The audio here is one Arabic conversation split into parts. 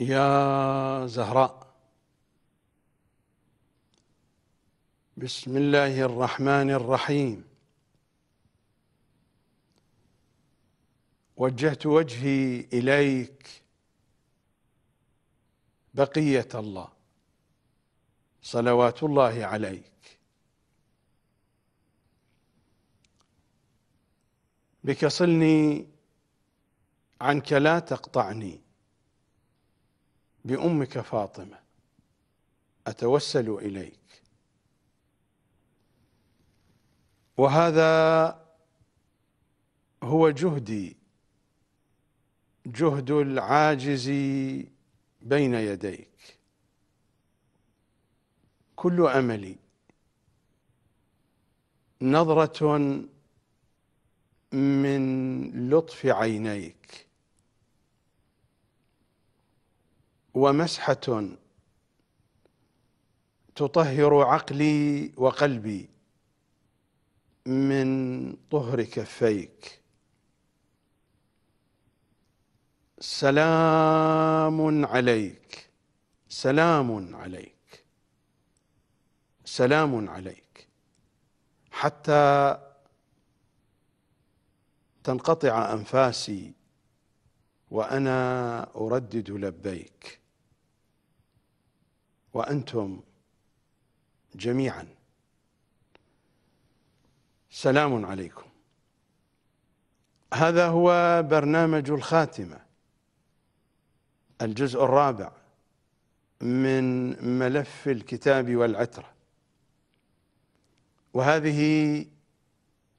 يا زهراء بسم الله الرحمن الرحيم وجهت وجهي اليك بقيه الله صلوات الله عليك بك صلني عنك لا تقطعني بأمك فاطمة أتوسل إليك وهذا هو جهدي جهد العاجز بين يديك كل املي نظره من لطف عينيك ومسحة تطهر عقلي وقلبي من طهر كفيك سلام عليك سلام عليك سلام عليك حتى تنقطع انفاسي وانا اردد لبيك وأنتم جميعا سلام عليكم هذا هو برنامج الخاتمة الجزء الرابع من ملف الكتاب والعترة وهذه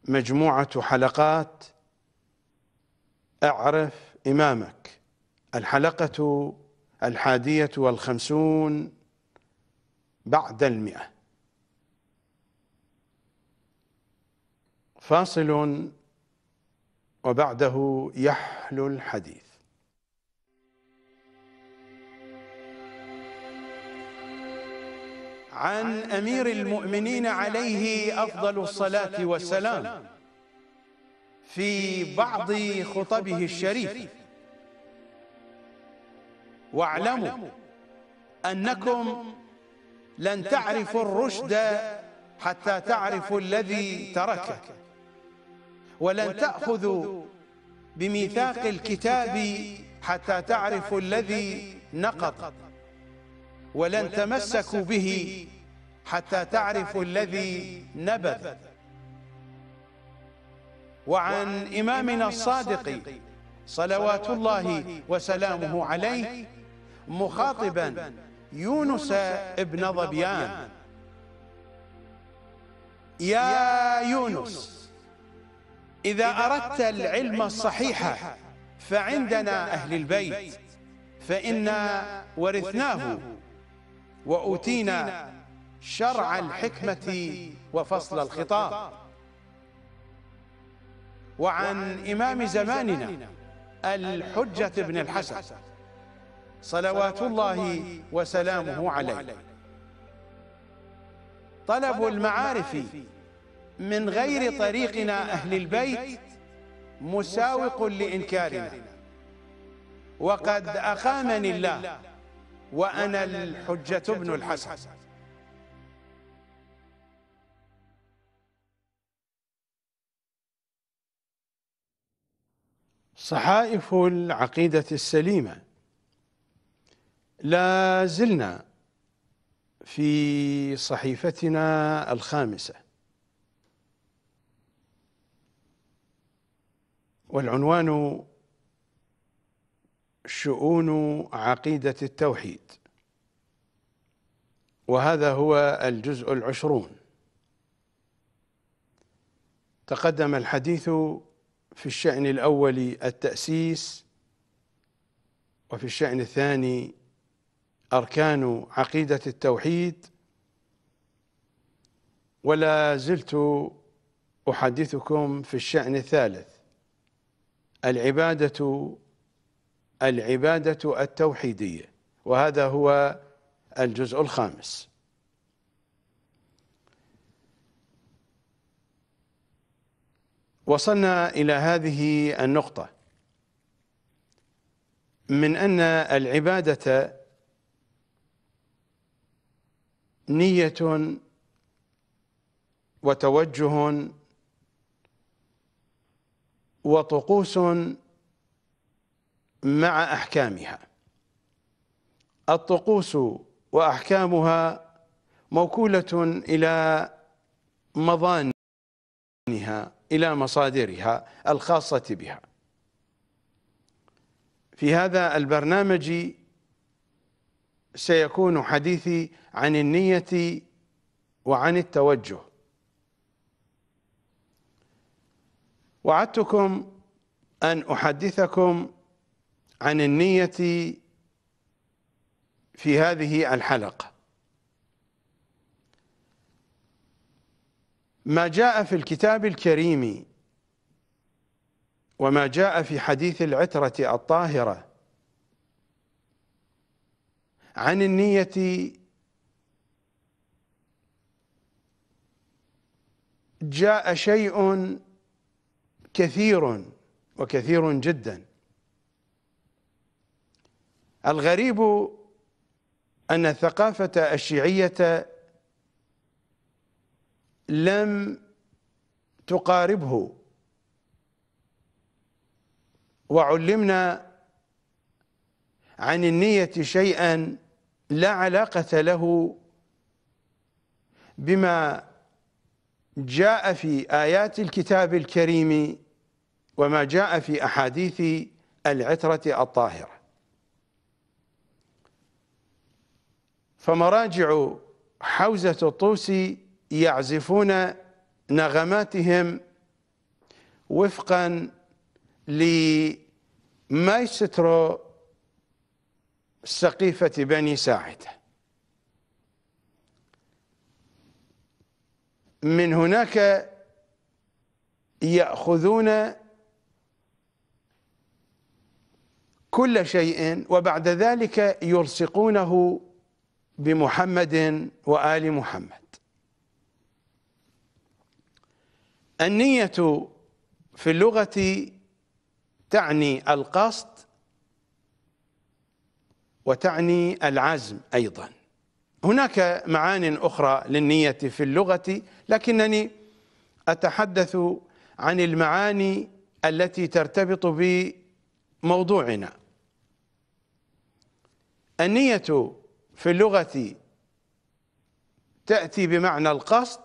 مجموعة حلقات اعرف إمامك الحلقة الحادية والخمسون بعد المئة فاصل وبعده يحلو الحديث عن أمير المؤمنين عليه أفضل الصلاة والسلام في بعض خطبه الشريف واعلموا أنكم لن تعرفوا الرشد حتى تعرفوا الذي تركك ولن تأخذوا بميثاق الكتاب حتى تعرفوا الذي نقض ولن تمسكوا به حتى تعرفوا الذي نبذ وعن إمامنا الصادق صلوات الله وسلامه عليه مخاطباً يونس ابن ظبيان يا يونس إذا أردت العلم الصحيح فعندنا أهل البيت فإنا ورثناه وأوتينا شرع الحكمة وفصل الخطاب وعن إمام زماننا الحجة بن الحسن صلوات الله وسلامه عليه طلب المعارف من غير طريقنا أهل البيت مساوق لإنكارنا وقد أقامني الله وأنا الحجة ابن الحسن صحائف العقيدة السليمة لا زلنا في صحيفتنا الخامسة والعنوان شؤون عقيدة التوحيد وهذا هو الجزء العشرون تقدم الحديث في الشأن الأول التأسيس وفي الشأن الثاني أركان عقيدة التوحيد ولا زلت أحدثكم في الشأن الثالث العبادة العبادة التوحيدية وهذا هو الجزء الخامس وصلنا إلى هذه النقطة من أن العبادة نية وتوجه وطقوس مع أحكامها الطقوس وأحكامها موكولة إلى مظانها إلى مصادرها الخاصة بها في هذا البرنامج سيكون حديثي عن النية وعن التوجه وعدتكم أن أحدثكم عن النية في هذه الحلقة ما جاء في الكتاب الكريم وما جاء في حديث العترة الطاهرة عن النية جاء شيء كثير وكثير جدا الغريب أن الثقافة الشيعية لم تقاربه وعلمنا عن النية شيئا لا علاقة له بما جاء في آيات الكتاب الكريم وما جاء في أحاديث العترة الطاهرة فمراجع حوزة الطوس يعزفون نغماتهم وفقا لمايسترو سقيفة بني ساعدة من هناك يأخذون كل شيء وبعد ذلك يلصقونه بمحمد وآل محمد النية في اللغة تعني القصد وتعني العزم أيضا هناك معان أخرى للنية في اللغة لكنني أتحدث عن المعاني التي ترتبط بموضوعنا النية في اللغة تأتي بمعنى القصد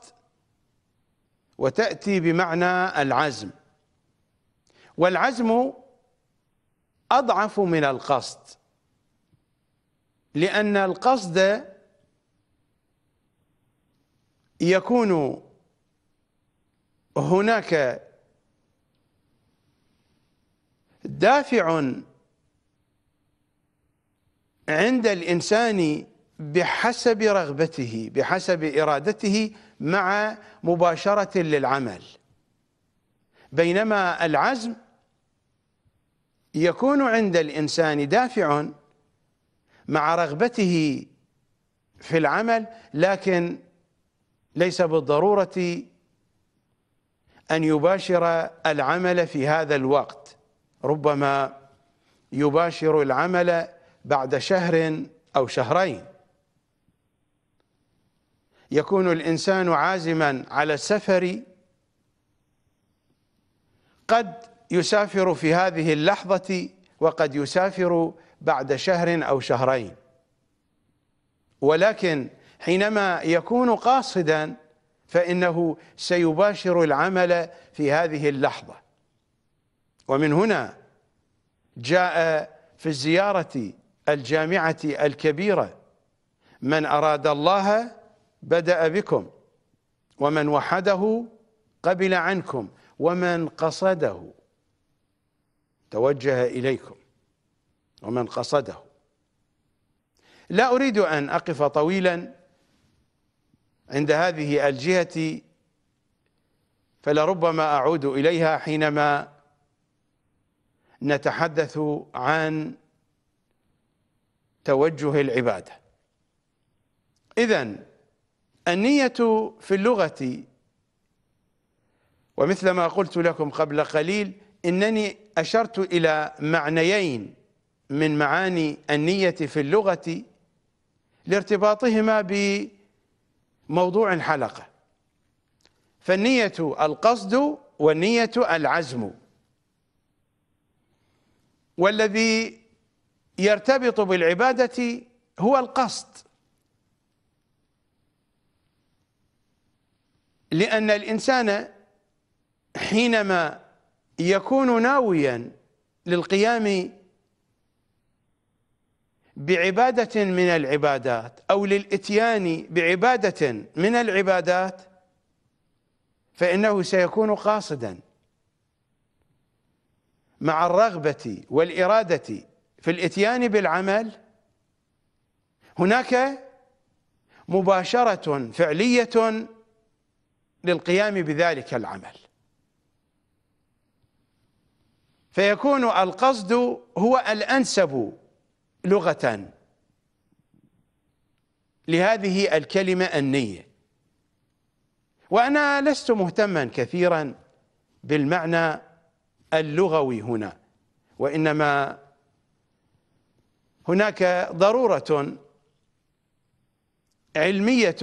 وتأتي بمعنى العزم والعزم أضعف من القصد لأن القصد يكون هناك دافع عند الإنسان بحسب رغبته بحسب إرادته مع مباشرة للعمل بينما العزم يكون عند الإنسان دافع مع رغبته في العمل لكن ليس بالضرورة أن يباشر العمل في هذا الوقت ربما يباشر العمل بعد شهر أو شهرين يكون الإنسان عازما على السفر قد يسافر في هذه اللحظة وقد يسافر بعد شهر أو شهرين ولكن حينما يكون قاصدا فإنه سيباشر العمل في هذه اللحظة ومن هنا جاء في الزيارة الجامعة الكبيرة من أراد الله بدأ بكم ومن وحده قبل عنكم ومن قصده توجه إليكم ومن قصده لا اريد ان اقف طويلا عند هذه الجهه فلربما اعود اليها حينما نتحدث عن توجه العباده اذا النيه في اللغه ومثل ما قلت لكم قبل قليل انني اشرت الى معنيين من معاني النية في اللغة لارتباطهما بموضوع الحلقة فالنية القصد والنية العزم والذي يرتبط بالعبادة هو القصد لأن الإنسان حينما يكون ناويا للقيام بعبادة من العبادات أو للإتيان بعبادة من العبادات فإنه سيكون قاصدا مع الرغبة والإرادة في الإتيان بالعمل هناك مباشرة فعلية للقيام بذلك العمل فيكون القصد هو الأنسب لغة لهذه الكلمة النية وأنا لست مهتما كثيرا بالمعنى اللغوي هنا وإنما هناك ضرورة علمية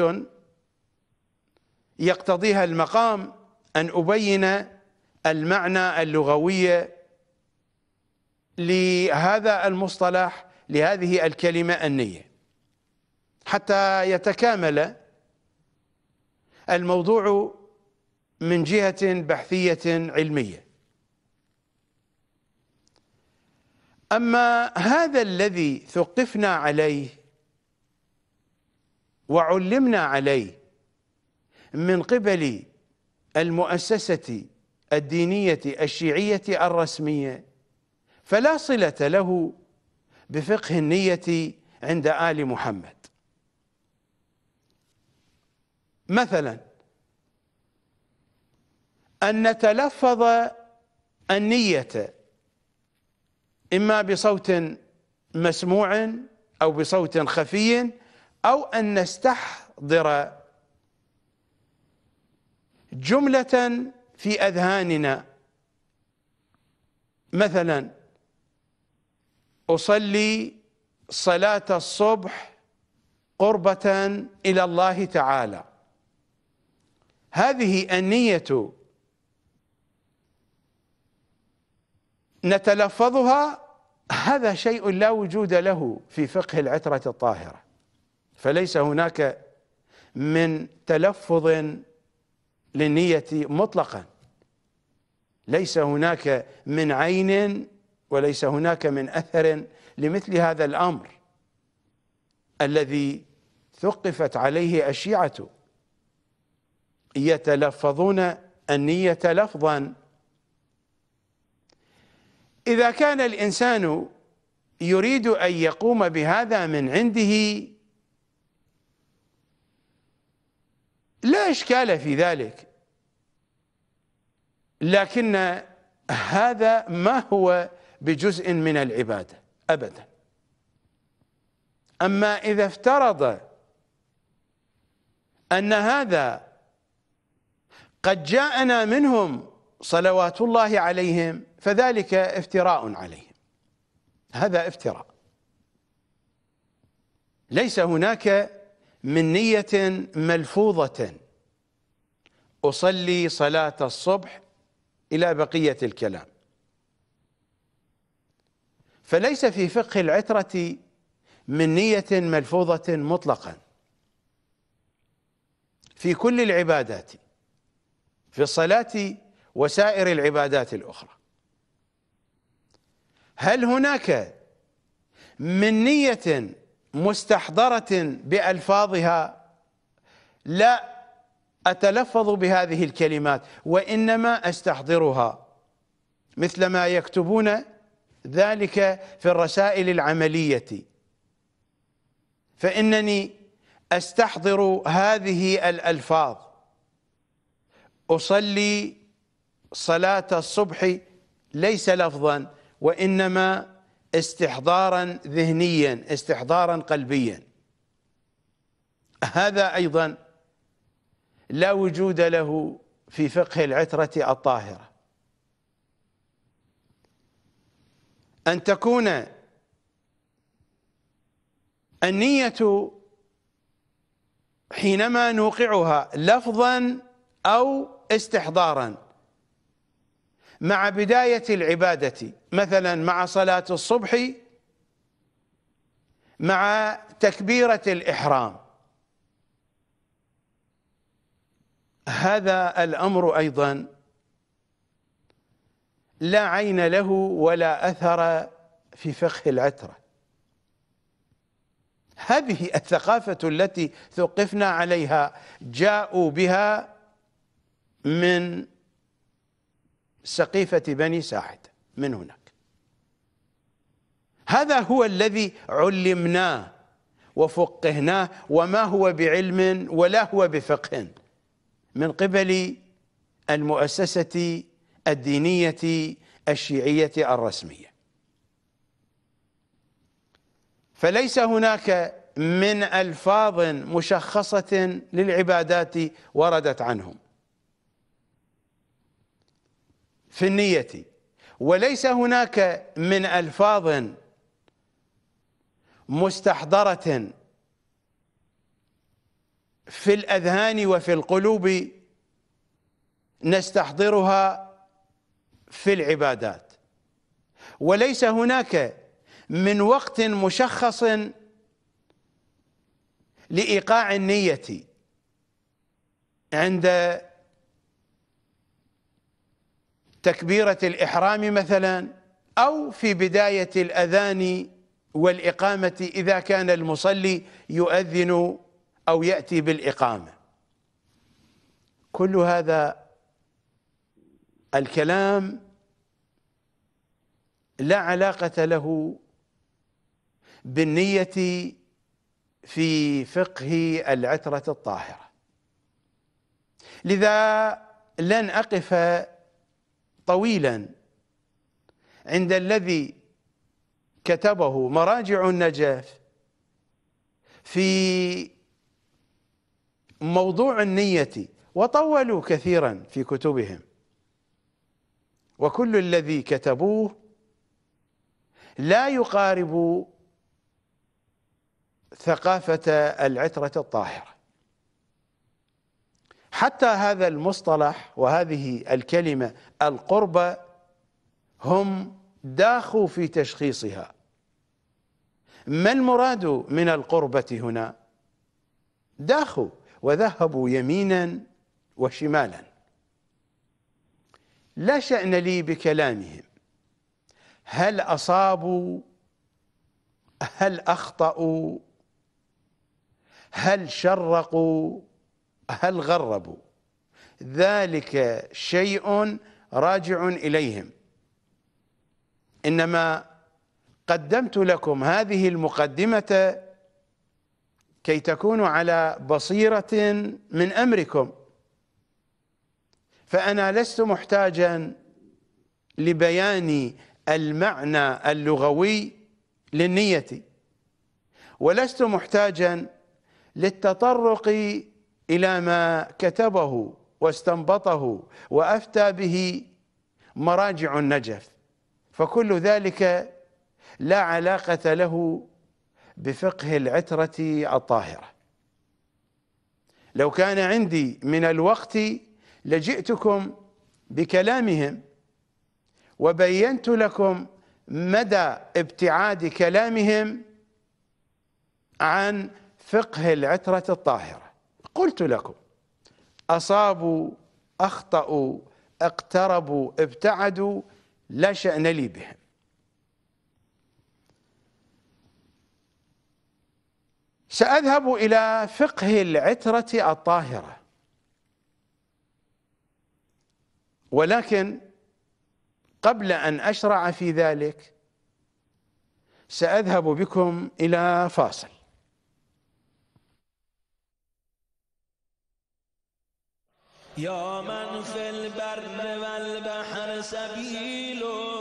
يقتضيها المقام أن أبين المعنى اللغوي لهذا المصطلح لهذه الكلمة النية حتى يتكامل الموضوع من جهة بحثية علمية أما هذا الذي ثقفنا عليه وعلمنا عليه من قبل المؤسسة الدينية الشيعية الرسمية فلا صلة له بفقه النية عند آل محمد مثلا أن نتلفظ النية إما بصوت مسموع أو بصوت خفي أو أن نستحضر جملة في أذهاننا مثلا اصلي صلاه الصبح قربه الى الله تعالى هذه النيه نتلفظها هذا شيء لا وجود له في فقه العتره الطاهره فليس هناك من تلفظ للنيه مطلقا ليس هناك من عين وليس هناك من اثر لمثل هذا الامر الذي ثقفت عليه الشيعه يتلفظون النيه لفظا اذا كان الانسان يريد ان يقوم بهذا من عنده لا اشكال في ذلك لكن هذا ما هو بجزء من العبادة أبدا أما إذا افترض أن هذا قد جاءنا منهم صلوات الله عليهم فذلك افتراء عليهم هذا افتراء ليس هناك من نية ملفوظة أصلي صلاة الصبح إلى بقية الكلام فليس في فقه العترة من نية ملفوظة مطلقا في كل العبادات في الصلاة وسائر العبادات الأخرى هل هناك من نية مستحضرة بألفاظها لا أتلفظ بهذه الكلمات وإنما أستحضرها مثل ما يكتبون ذلك في الرسائل العملية فإنني أستحضر هذه الألفاظ أصلي صلاة الصبح ليس لفظا وإنما استحضارا ذهنيا استحضارا قلبيا هذا أيضا لا وجود له في فقه العترة الطاهرة أن تكون النية حينما نوقعها لفظا أو استحضارا مع بداية العبادة مثلا مع صلاة الصبح مع تكبيرة الإحرام هذا الأمر أيضا لا عين له ولا أثر في فقه العترة هذه الثقافة التي ثقفنا عليها جاءوا بها من سقيفة بني ساعد من هناك هذا هو الذي علمناه وفقهناه وما هو بعلم ولا هو بفقه من قبل المؤسسة الدينية الشيعية الرسمية فليس هناك من ألفاظ مشخصة للعبادات وردت عنهم في النية وليس هناك من ألفاظ مستحضرة في الأذهان وفي القلوب نستحضرها في العبادات وليس هناك من وقت مشخص لايقاع النيه عند تكبيره الاحرام مثلا او في بدايه الاذان والاقامه اذا كان المصلي يؤذن او ياتي بالاقامه كل هذا الكلام لا علاقة له بالنية في فقه العترة الطاهرة لذا لن أقف طويلا عند الذي كتبه مراجع النجف في موضوع النية وطولوا كثيرا في كتبهم وكل الذي كتبوه لا يقارب ثقافة العترة الطاهرة حتى هذا المصطلح وهذه الكلمة القربة هم داخوا في تشخيصها ما المراد من القربة هنا داخوا وذهبوا يمينا وشمالا لا شأن لي بكلامهم هل أصابوا هل أخطأوا هل شرقوا هل غربوا ذلك شيء راجع إليهم إنما قدمت لكم هذه المقدمة كي تكونوا على بصيرة من أمركم فأنا لست محتاجا لبيان المعنى اللغوي للنية ولست محتاجا للتطرق إلى ما كتبه واستنبطه وأفتى به مراجع النجف فكل ذلك لا علاقة له بفقه العترة الطاهرة لو كان عندي من الوقت لجئتكم بكلامهم وبينت لكم مدى ابتعاد كلامهم عن فقه العترة الطاهرة قلت لكم أصابوا أخطأوا اقتربوا ابتعدوا لا شأن لي بهم سأذهب إلى فقه العترة الطاهرة ولكن قبل ان اشرع في ذلك ساذهب بكم الى فاصل يا من في البر والبحر سبيله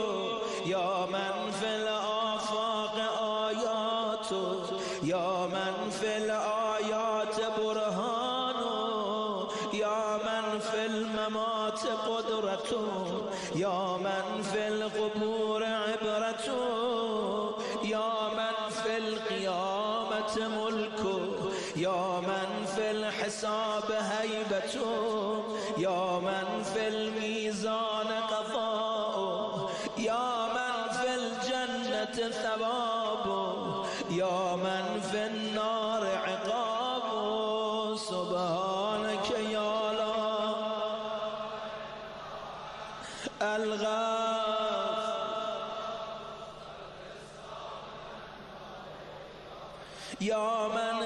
الغاف يا من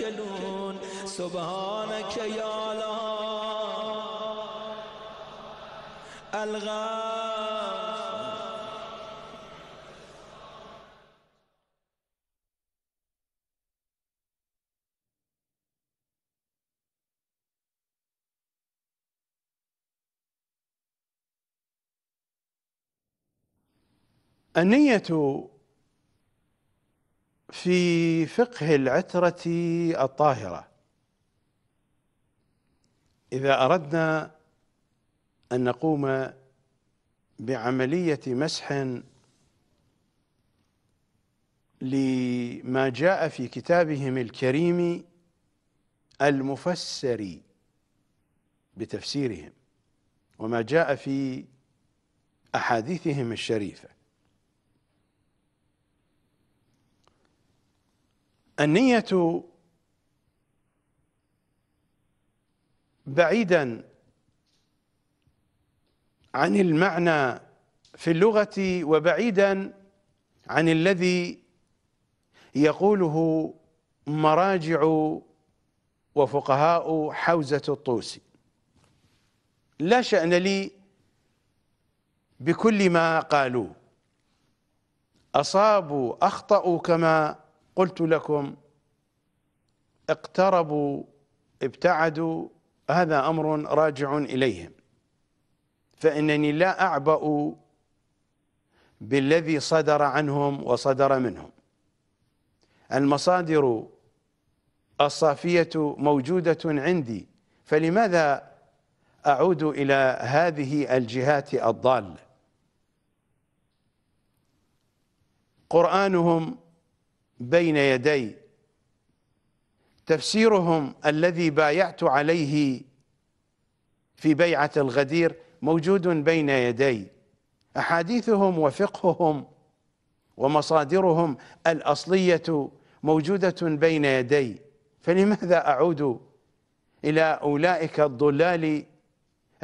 يأكلون سبحانك يا الله الغاف النية في فقه العترة الطاهرة إذا أردنا أن نقوم بعملية مسح لما جاء في كتابهم الكريم المفسر بتفسيرهم وما جاء في أحاديثهم الشريفة النية بعيدا عن المعنى في اللغة وبعيدا عن الذي يقوله مراجع وفقهاء حوزة الطوسي لا شأن لي بكل ما قالوه أصابوا أخطأوا كما قلت لكم اقتربوا ابتعدوا هذا أمر راجع إليهم فإنني لا أعبأ بالذي صدر عنهم وصدر منهم المصادر الصافية موجودة عندي فلماذا أعود إلى هذه الجهات الضالة قرآنهم بين يدي تفسيرهم الذي بايعت عليه في بيعة الغدير موجود بين يدي أحاديثهم وفقههم ومصادرهم الأصلية موجودة بين يدي فلماذا أعود إلى أولئك الضلال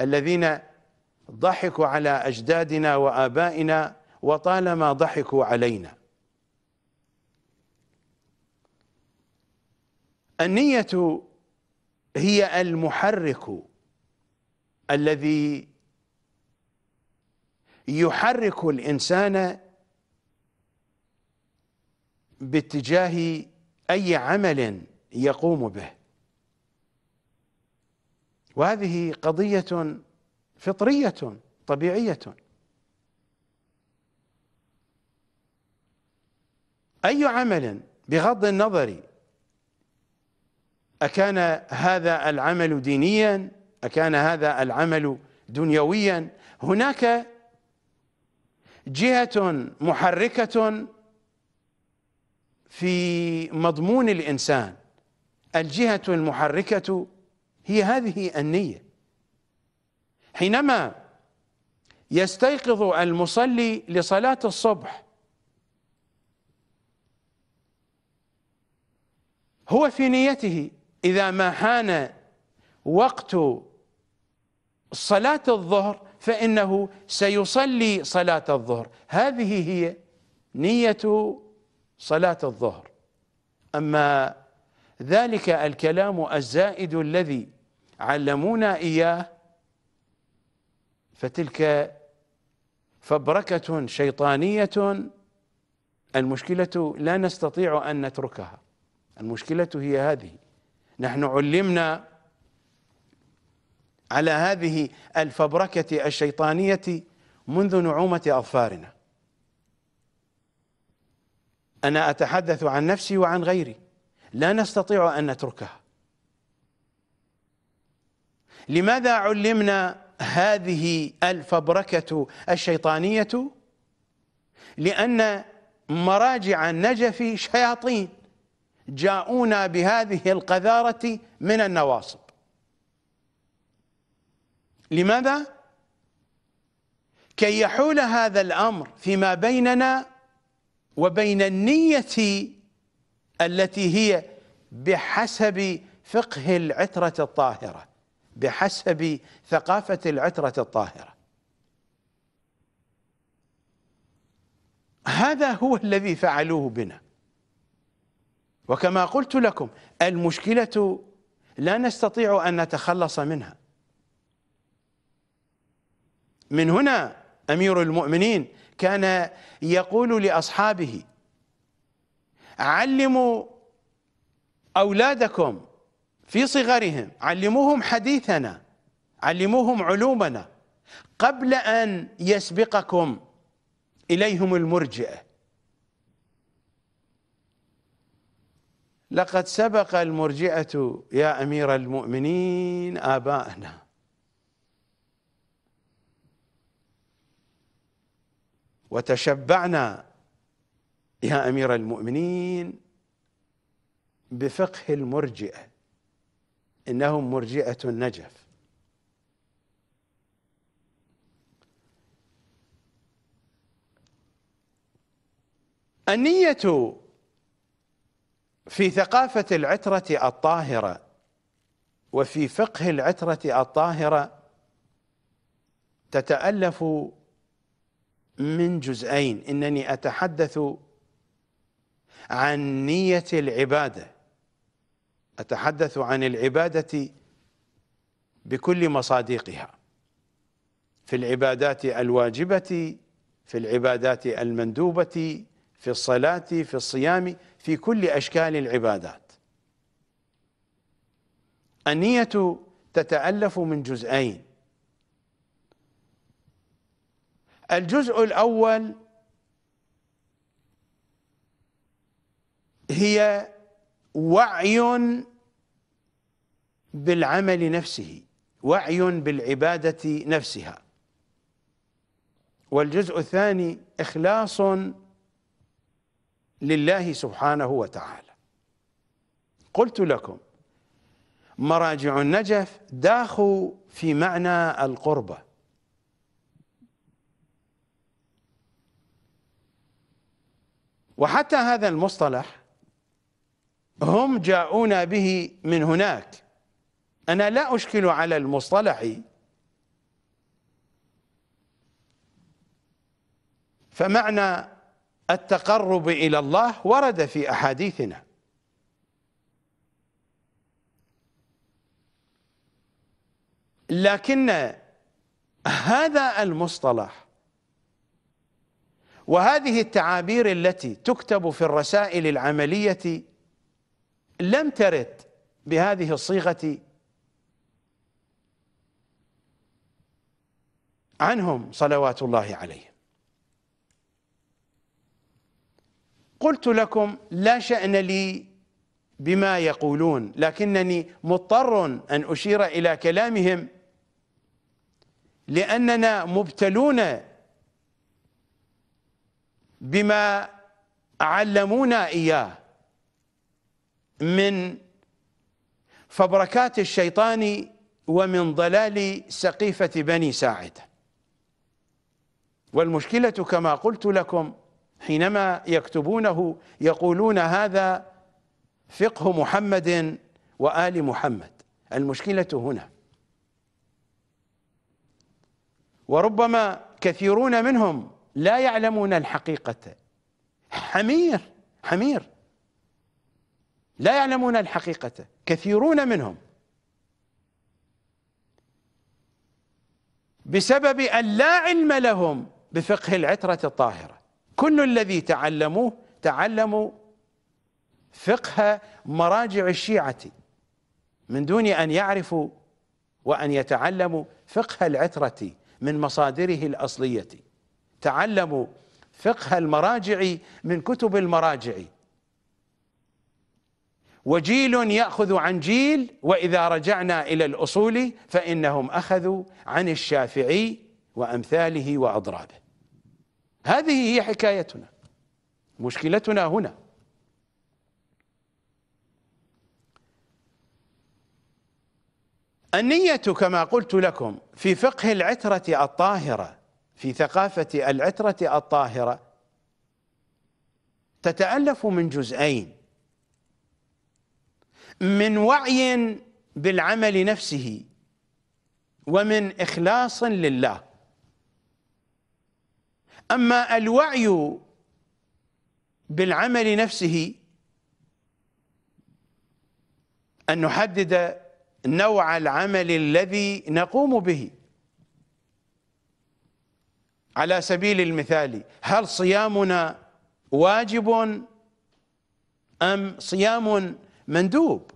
الذين ضحكوا على أجدادنا وآبائنا وطالما ضحكوا علينا النية هي المحرك الذي يحرك الإنسان باتجاه أي عمل يقوم به وهذه قضية فطرية طبيعية أي عمل بغض النظر أكان هذا العمل دينيا أكان هذا العمل دنيويا هناك جهة محركة في مضمون الإنسان الجهة المحركة هي هذه النية حينما يستيقظ المصلي لصلاة الصبح هو في نيته إذا ما حان وقت صلاة الظهر فإنه سيصلي صلاة الظهر هذه هي نية صلاة الظهر أما ذلك الكلام الزائد الذي علمونا إياه فتلك فبركة شيطانية المشكلة لا نستطيع أن نتركها المشكلة هي هذه نحن علمنا على هذه الفبركة الشيطانية منذ نعومة أظفارنا أنا أتحدث عن نفسي وعن غيري لا نستطيع أن نتركها لماذا علمنا هذه الفبركة الشيطانية لأن مراجع النجف شياطين جاءونا بهذه القذارة من النواصب لماذا؟ كي يحول هذا الأمر فيما بيننا وبين النية التي هي بحسب فقه العترة الطاهرة بحسب ثقافة العترة الطاهرة هذا هو الذي فعلوه بنا وكما قلت لكم المشكلة لا نستطيع أن نتخلص منها من هنا أمير المؤمنين كان يقول لأصحابه علموا أولادكم في صغرهم علموهم حديثنا علموهم علومنا قبل أن يسبقكم إليهم المرجئة لقد سبق المرجئة يا أمير المؤمنين آباءنا وتشبعنا يا أمير المؤمنين بفقه المرجئة إنهم مرجئة النجف النية في ثقافة العترة الطاهرة وفي فقه العترة الطاهرة تتألف من جزئين إنني أتحدث عن نية العبادة أتحدث عن العبادة بكل مصادقها في العبادات الواجبة في العبادات المندوبة في الصلاة في الصيام في كل أشكال العبادات النية تتألف من جزئين الجزء الأول هي وعي بالعمل نفسه وعي بالعبادة نفسها والجزء الثاني إخلاص لله سبحانه وتعالى قلت لكم مراجع النجف داخوا في معنى القربة وحتى هذا المصطلح هم جاءونا به من هناك أنا لا أشكل على المصطلح فمعنى التقرب إلى الله ورد في أحاديثنا لكن هذا المصطلح وهذه التعابير التي تكتب في الرسائل العملية لم ترد بهذه الصيغة عنهم صلوات الله عليهم قلت لكم لا شأن لي بما يقولون لكنني مضطر أن أشير إلى كلامهم لأننا مبتلون بما علمونا إياه من فبركات الشيطان ومن ضلال سقيفة بني ساعد والمشكلة كما قلت لكم حينما يكتبونه يقولون هذا فقه محمد وآل محمد المشكلة هنا وربما كثيرون منهم لا يعلمون الحقيقة حمير حمير لا يعلمون الحقيقة كثيرون منهم بسبب أن لا علم لهم بفقه العترة الطاهرة كل الذي تعلموه تعلموا فقه مراجع الشيعة من دون أن يعرفوا وأن يتعلموا فقه العترة من مصادره الأصلية تعلموا فقه المراجع من كتب المراجع وجيل ياخذ عن جيل واذا رجعنا الى الاصول فانهم اخذوا عن الشافعي وامثاله واضرابه هذه هي حكايتنا مشكلتنا هنا النية كما قلت لكم في فقه العترة الطاهرة في ثقافة العترة الطاهرة تتألف من جزئين من وعي بالعمل نفسه ومن إخلاص لله أما الوعي بالعمل نفسه أن نحدد نوع العمل الذي نقوم به على سبيل المثال هل صيامنا واجب أم صيام مندوب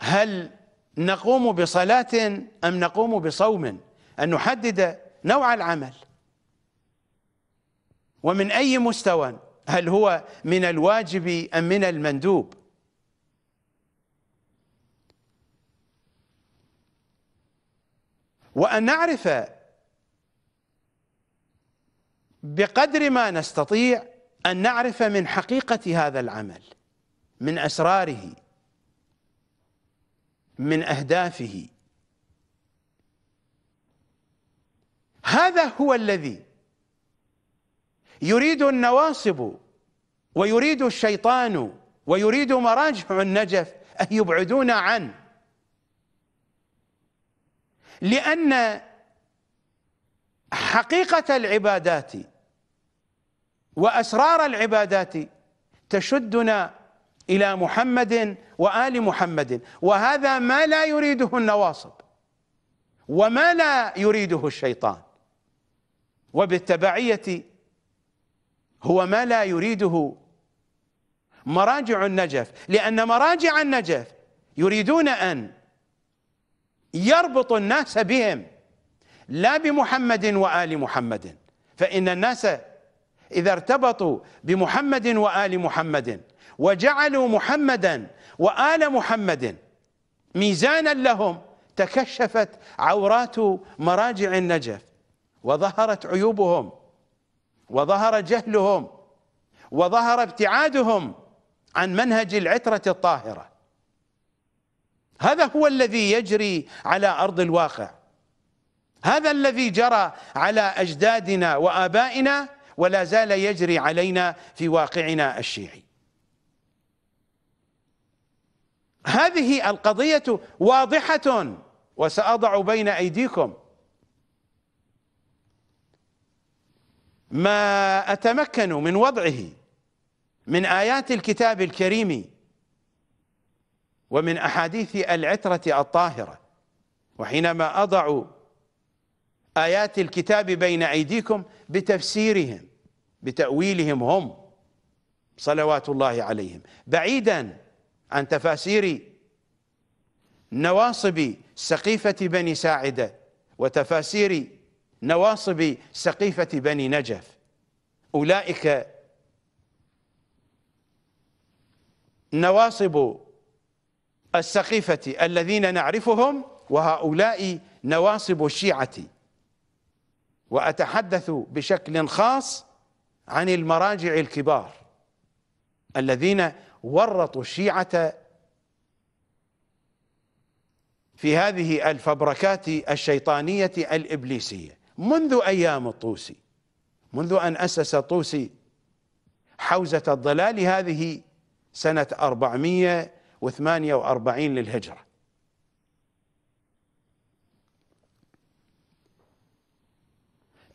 هل نقوم بصلاة أم نقوم بصوم أن نحدد نوع العمل ومن أي مستوى هل هو من الواجب أم من المندوب وأن نعرف بقدر ما نستطيع أن نعرف من حقيقة هذا العمل من أسراره من أهدافه هذا هو الذي يريد النواصب ويريد الشيطان ويريد مراجع النجف أن يبعدون عنه لأن حقيقة العبادات وأسرار العبادات تشدنا إلى محمد وآل محمد وهذا ما لا يريده النواصب وما لا يريده الشيطان وبالتبعية هو ما لا يريده مراجع النجف لأن مراجع النجف يريدون أن يربطوا الناس بهم لا بمحمد وآل محمد فإن الناس إذا ارتبطوا بمحمد وآل محمد وجعلوا محمدا وآل محمد ميزانا لهم تكشفت عورات مراجع النجف وظهرت عيوبهم وظهر جهلهم وظهر ابتعادهم عن منهج العترة الطاهرة هذا هو الذي يجري على أرض الواقع هذا الذي جرى على أجدادنا وآبائنا ولا زال يجري علينا في واقعنا الشيعي هذه القضية واضحة وسأضع بين أيديكم ما أتمكن من وضعه من آيات الكتاب الكريم ومن أحاديث العترة الطاهرة وحينما أضع آيات الكتاب بين أيديكم بتفسيرهم بتأويلهم هم صلوات الله عليهم بعيدا عن تفاسير نواصب سقيفة بني ساعدة وتفاسير نواصب سقيفة بني نجف أولئك نواصب السقيفة الذين نعرفهم وهؤلاء نواصب الشيعة وأتحدث بشكل خاص عن المراجع الكبار الذين ورطوا الشيعة في هذه الفبركات الشيطانية الإبليسية منذ أيام الطوسي منذ أن أسس الطوسي حوزة الضلال هذه سنة 448 للهجرة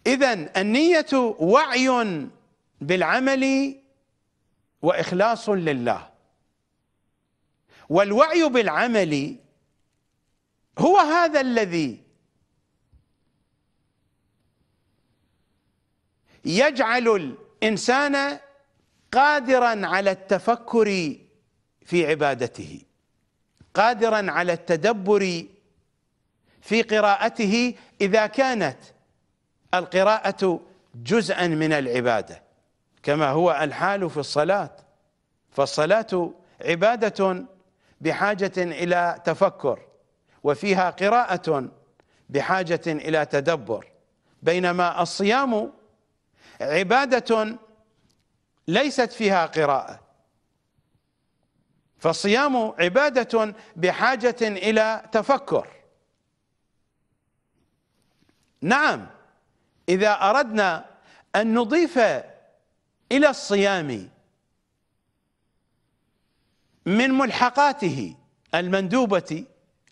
إذا النية وعي بالعمل وإخلاص لله والوعي بالعمل هو هذا الذي يجعل الانسان قادرا على التفكر في عبادته قادرا على التدبر في قراءته اذا كانت القراءه جزءا من العباده كما هو الحال في الصلاه فالصلاه عباده بحاجه الى تفكر وفيها قراءه بحاجه الى تدبر بينما الصيام عباده ليست فيها قراءه فالصيام عباده بحاجه الى تفكر نعم اذا اردنا ان نضيف الى الصيام من ملحقاته المندوبه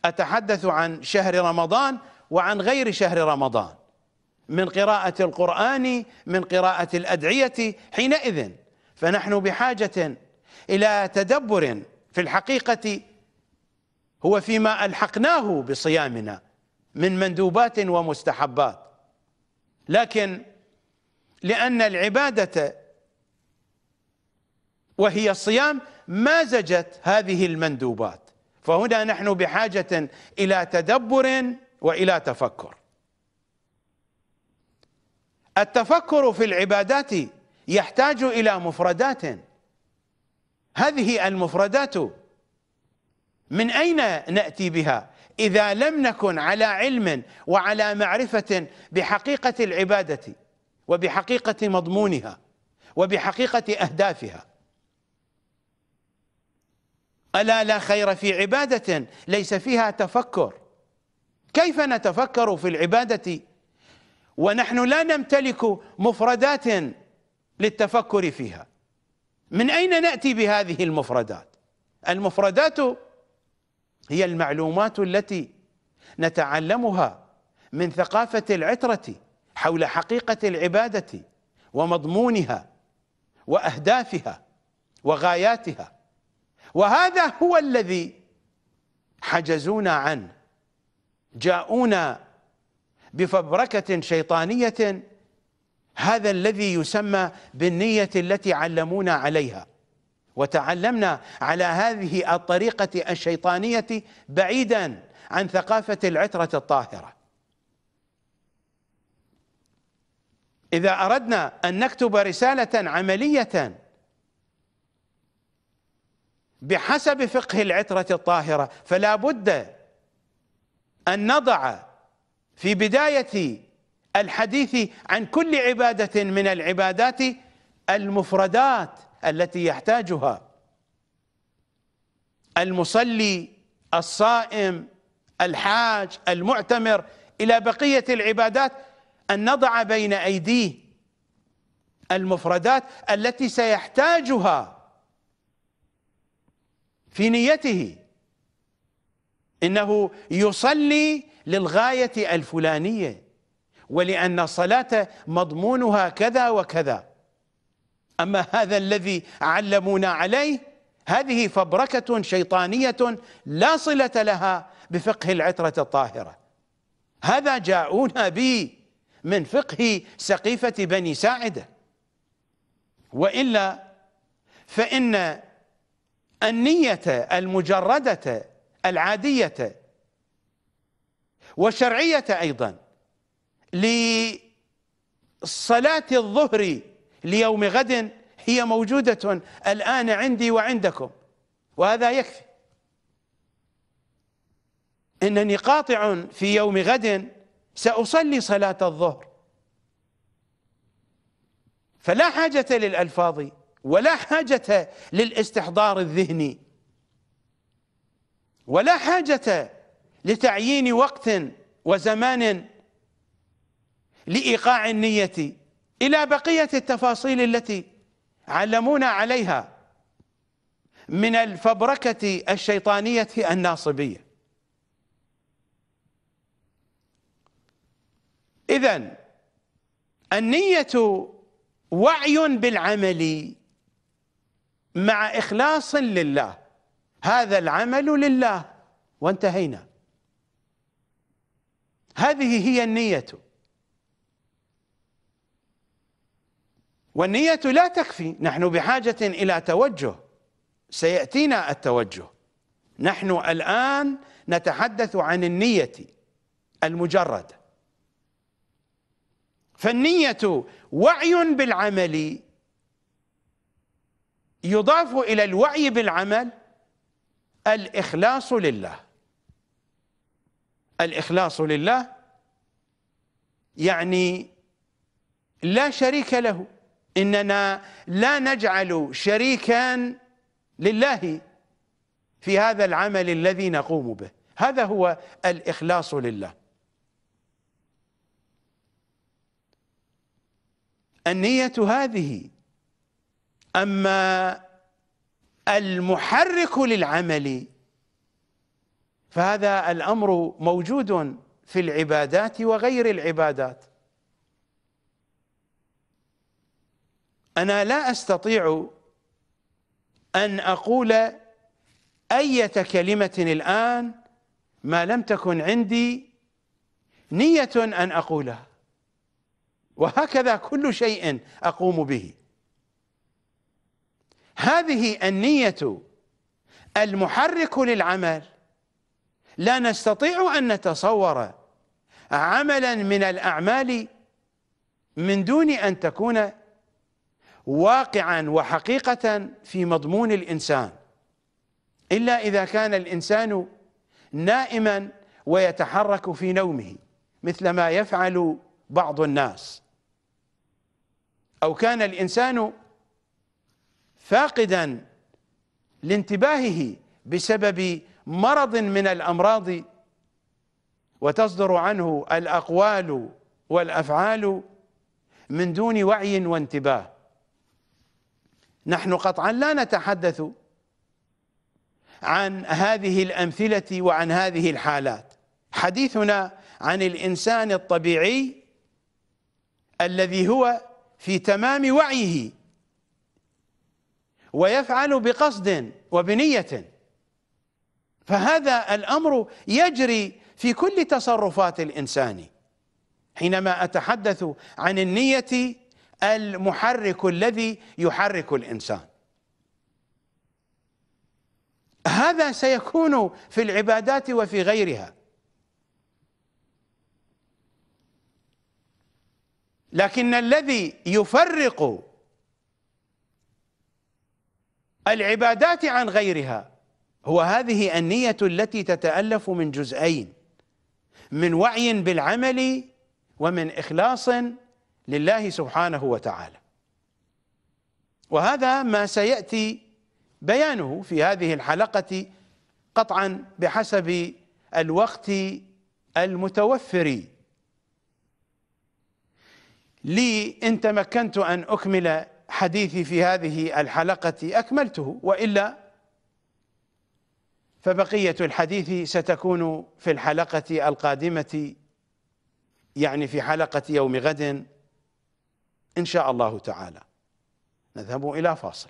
اتحدث عن شهر رمضان وعن غير شهر رمضان من قراءة القرآن من قراءة الأدعية حينئذ فنحن بحاجة إلى تدبر في الحقيقة هو فيما ألحقناه بصيامنا من مندوبات ومستحبات لكن لأن العبادة وهي الصيام مازجت هذه المندوبات فهنا نحن بحاجة إلى تدبر وإلى تفكر التفكر في العبادات يحتاج إلى مفردات هذه المفردات من أين نأتي بها إذا لم نكن على علم وعلى معرفة بحقيقة العبادة وبحقيقة مضمونها وبحقيقة أهدافها ألا لا خير في عبادة ليس فيها تفكر كيف نتفكر في العبادة ونحن لا نمتلك مفردات للتفكر فيها من أين نأتي بهذه المفردات المفردات هي المعلومات التي نتعلمها من ثقافة العترة حول حقيقة العبادة ومضمونها وأهدافها وغاياتها وهذا هو الذي حجزونا عنه جاءونا بفبركه شيطانيه هذا الذي يسمى بالنيه التي علمونا عليها وتعلمنا على هذه الطريقه الشيطانيه بعيدا عن ثقافه العتره الطاهره اذا اردنا ان نكتب رساله عمليه بحسب فقه العتره الطاهره فلا بد ان نضع في بداية الحديث عن كل عبادة من العبادات المفردات التي يحتاجها المصلي الصائم الحاج المعتمر إلى بقية العبادات أن نضع بين أيديه المفردات التي سيحتاجها في نيته إنه يصلي للغاية الفلانية ولأن الصلاة مضمونها كذا وكذا أما هذا الذي علمونا عليه هذه فبركة شيطانية لا صلة لها بفقه العترة الطاهرة هذا جاءونا به من فقه سقيفة بني ساعدة وإلا فإن النية المجردة العادية وشرعية أيضا لصلاة الظهر ليوم غد هي موجودة الآن عندي وعندكم وهذا يكفي إنني قاطع في يوم غد سأصلي صلاة الظهر فلا حاجة للألفاظ ولا حاجة للاستحضار الذهني ولا حاجة لتعيين وقت وزمان لإيقاع النية إلى بقية التفاصيل التي علمونا عليها من الفبركة الشيطانية الناصبية إذا النية وعي بالعمل مع إخلاص لله هذا العمل لله وانتهينا هذه هي النية والنية لا تكفي نحن بحاجة إلى توجه سيأتينا التوجه نحن الآن نتحدث عن النية المجردة فالنية وعي بالعمل يضاف إلى الوعي بالعمل الإخلاص لله الإخلاص لله يعني لا شريك له إننا لا نجعل شريكا لله في هذا العمل الذي نقوم به هذا هو الإخلاص لله النية هذه أما المحرك للعمل فهذا الامر موجود في العبادات وغير العبادات انا لا استطيع ان اقول اية كلمة الان ما لم تكن عندي نية ان اقولها وهكذا كل شيء اقوم به هذه النية المحرك للعمل لا نستطيع أن نتصور عملا من الأعمال من دون أن تكون واقعا وحقيقة في مضمون الإنسان إلا إذا كان الإنسان نائما ويتحرك في نومه مثل ما يفعل بعض الناس أو كان الإنسان فاقدا لانتباهه بسبب مرض من الأمراض وتصدر عنه الأقوال والأفعال من دون وعي وانتباه نحن قطعا لا نتحدث عن هذه الأمثلة وعن هذه الحالات حديثنا عن الإنسان الطبيعي الذي هو في تمام وعيه ويفعل بقصد وبنية فهذا الامر يجري في كل تصرفات الانسان حينما اتحدث عن النيه المحرك الذي يحرك الانسان هذا سيكون في العبادات وفي غيرها لكن الذي يفرق العبادات عن غيرها هو هذه النية التي تتألف من جزئين من وعي بالعمل ومن إخلاص لله سبحانه وتعالى وهذا ما سيأتي بيانه في هذه الحلقة قطعا بحسب الوقت المتوفر لي إن تمكنت أن أكمل حديثي في هذه الحلقة أكملته وإلا فبقية الحديث ستكون في الحلقة القادمة يعني في حلقة يوم غد إن شاء الله تعالى نذهب إلى فاصل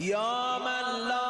يا من لا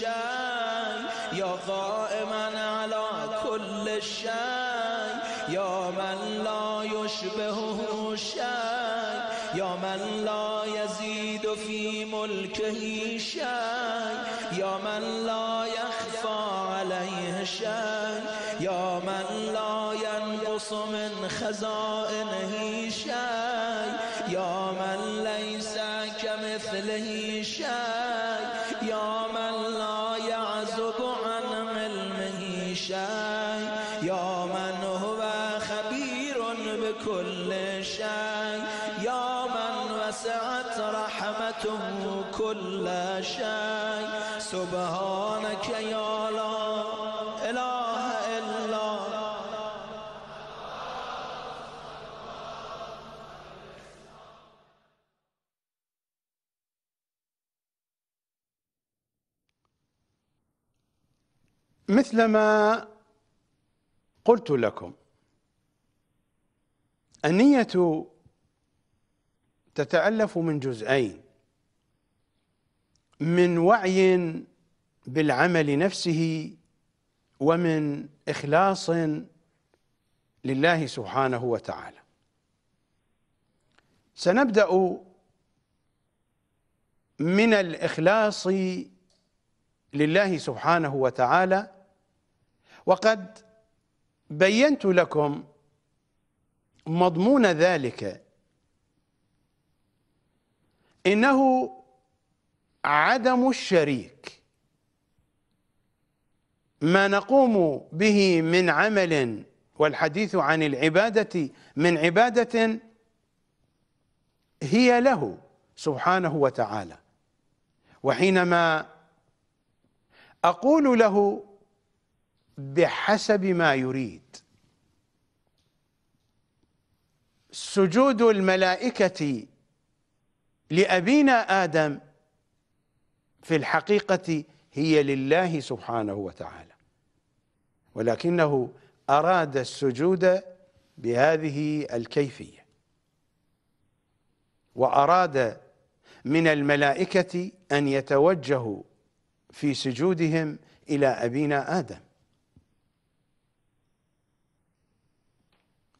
یا یا قائما علی کل یا من لا یشبهه یا من لا یزید فی ملکه شی یا من لا یخفا علیه یا من لا ینقص من خزائنه سبحانك يا لا إله إلا مثلما قلت لكم النية تتألف من جزئين من وعي بالعمل نفسه ومن إخلاص لله سبحانه وتعالى سنبدأ من الإخلاص لله سبحانه وتعالى وقد بينت لكم مضمون ذلك إنه عدم الشريك ما نقوم به من عمل والحديث عن العبادة من عبادة هي له سبحانه وتعالى وحينما أقول له بحسب ما يريد سجود الملائكة لأبينا آدم في الحقيقة هي لله سبحانه وتعالى ولكنه أراد السجود بهذه الكيفية وأراد من الملائكة أن يتوجهوا في سجودهم إلى أبينا آدم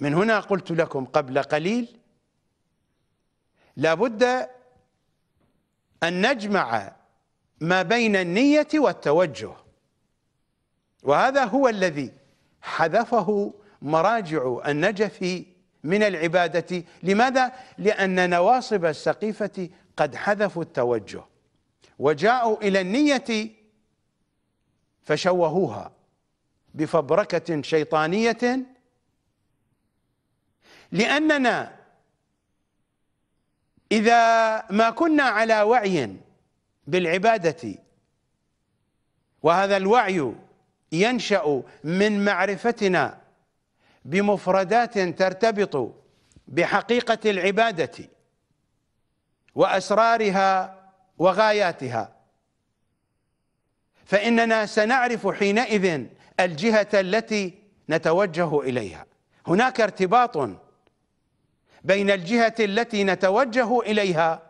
من هنا قلت لكم قبل قليل لابد أن نجمع ما بين النية والتوجه وهذا هو الذي حذفه مراجع النجف من العبادة لماذا؟ لأن نواصب السقيفة قد حذفوا التوجه وجاءوا إلى النية فشوهوها بفبركة شيطانية لأننا إذا ما كنا على وعي بالعباده وهذا الوعي ينشا من معرفتنا بمفردات ترتبط بحقيقه العباده واسرارها وغاياتها فاننا سنعرف حينئذ الجهه التي نتوجه اليها هناك ارتباط بين الجهه التي نتوجه اليها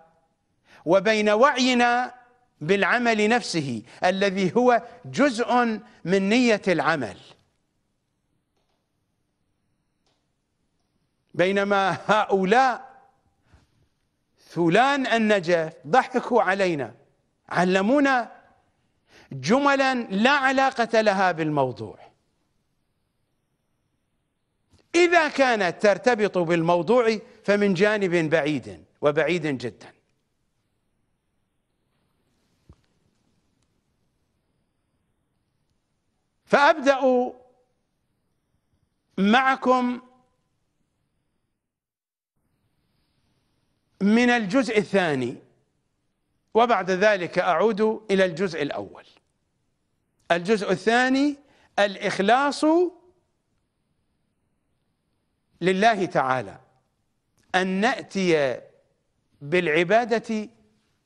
وبين وعينا بالعمل نفسه الذي هو جزء من نية العمل بينما هؤلاء ثولان النجف ضحكوا علينا علمونا جملا لا علاقة لها بالموضوع إذا كانت ترتبط بالموضوع فمن جانب بعيد وبعيد جدا فابدا معكم من الجزء الثاني وبعد ذلك اعود الى الجزء الاول الجزء الثاني الاخلاص لله تعالى ان ناتي بالعباده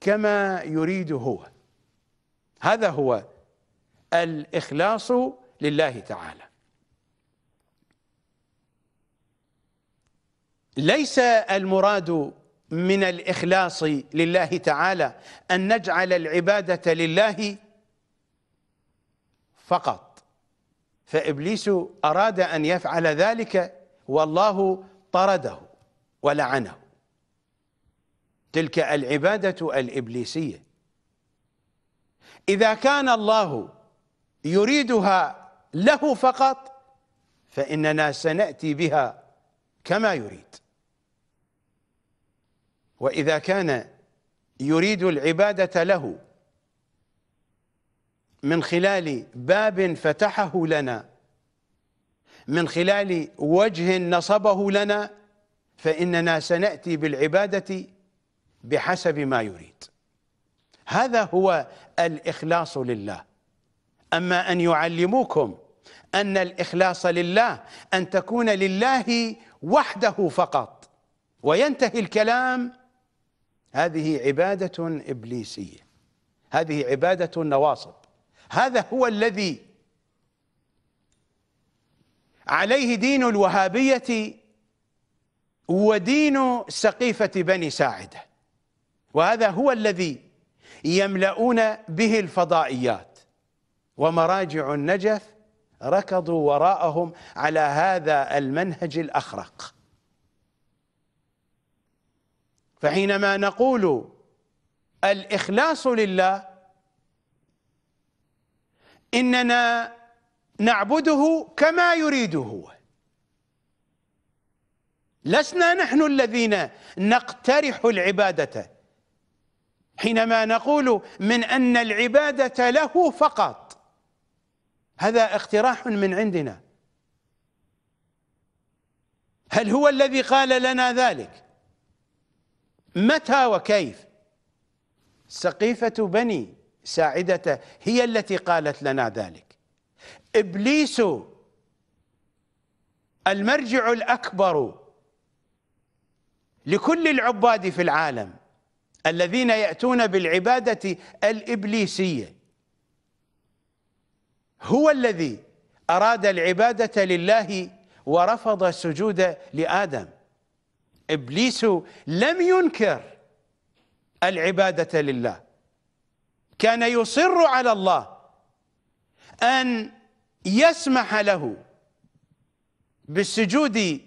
كما يريد هو هذا هو الإخلاص لله تعالى ليس المراد من الإخلاص لله تعالى أن نجعل العبادة لله فقط فإبليس أراد أن يفعل ذلك والله طرده ولعنه تلك العبادة الإبليسية إذا كان الله يريدها له فقط فإننا سنأتي بها كما يريد وإذا كان يريد العبادة له من خلال باب فتحه لنا من خلال وجه نصبه لنا فإننا سنأتي بالعبادة بحسب ما يريد هذا هو الإخلاص لله أما أن يعلموكم أن الإخلاص لله أن تكون لله وحده فقط وينتهي الكلام هذه عبادة إبليسية هذه عبادة نواصب هذا هو الذي عليه دين الوهابية ودين سقيفة بني ساعدة وهذا هو الذي يملؤون به الفضائيات ومراجع النجف ركضوا وراءهم على هذا المنهج الأخرق فحينما نقول الإخلاص لله إننا نعبده كما يريد هو لسنا نحن الذين نقترح العبادة حينما نقول من أن العبادة له فقط هذا اقتراح من عندنا هل هو الذي قال لنا ذلك متى وكيف سقيفة بني ساعدة هي التي قالت لنا ذلك إبليس المرجع الأكبر لكل العباد في العالم الذين يأتون بالعبادة الإبليسية هو الذي أراد العبادة لله ورفض السجود لآدم إبليس لم ينكر العبادة لله كان يصر على الله أن يسمح له بالسجود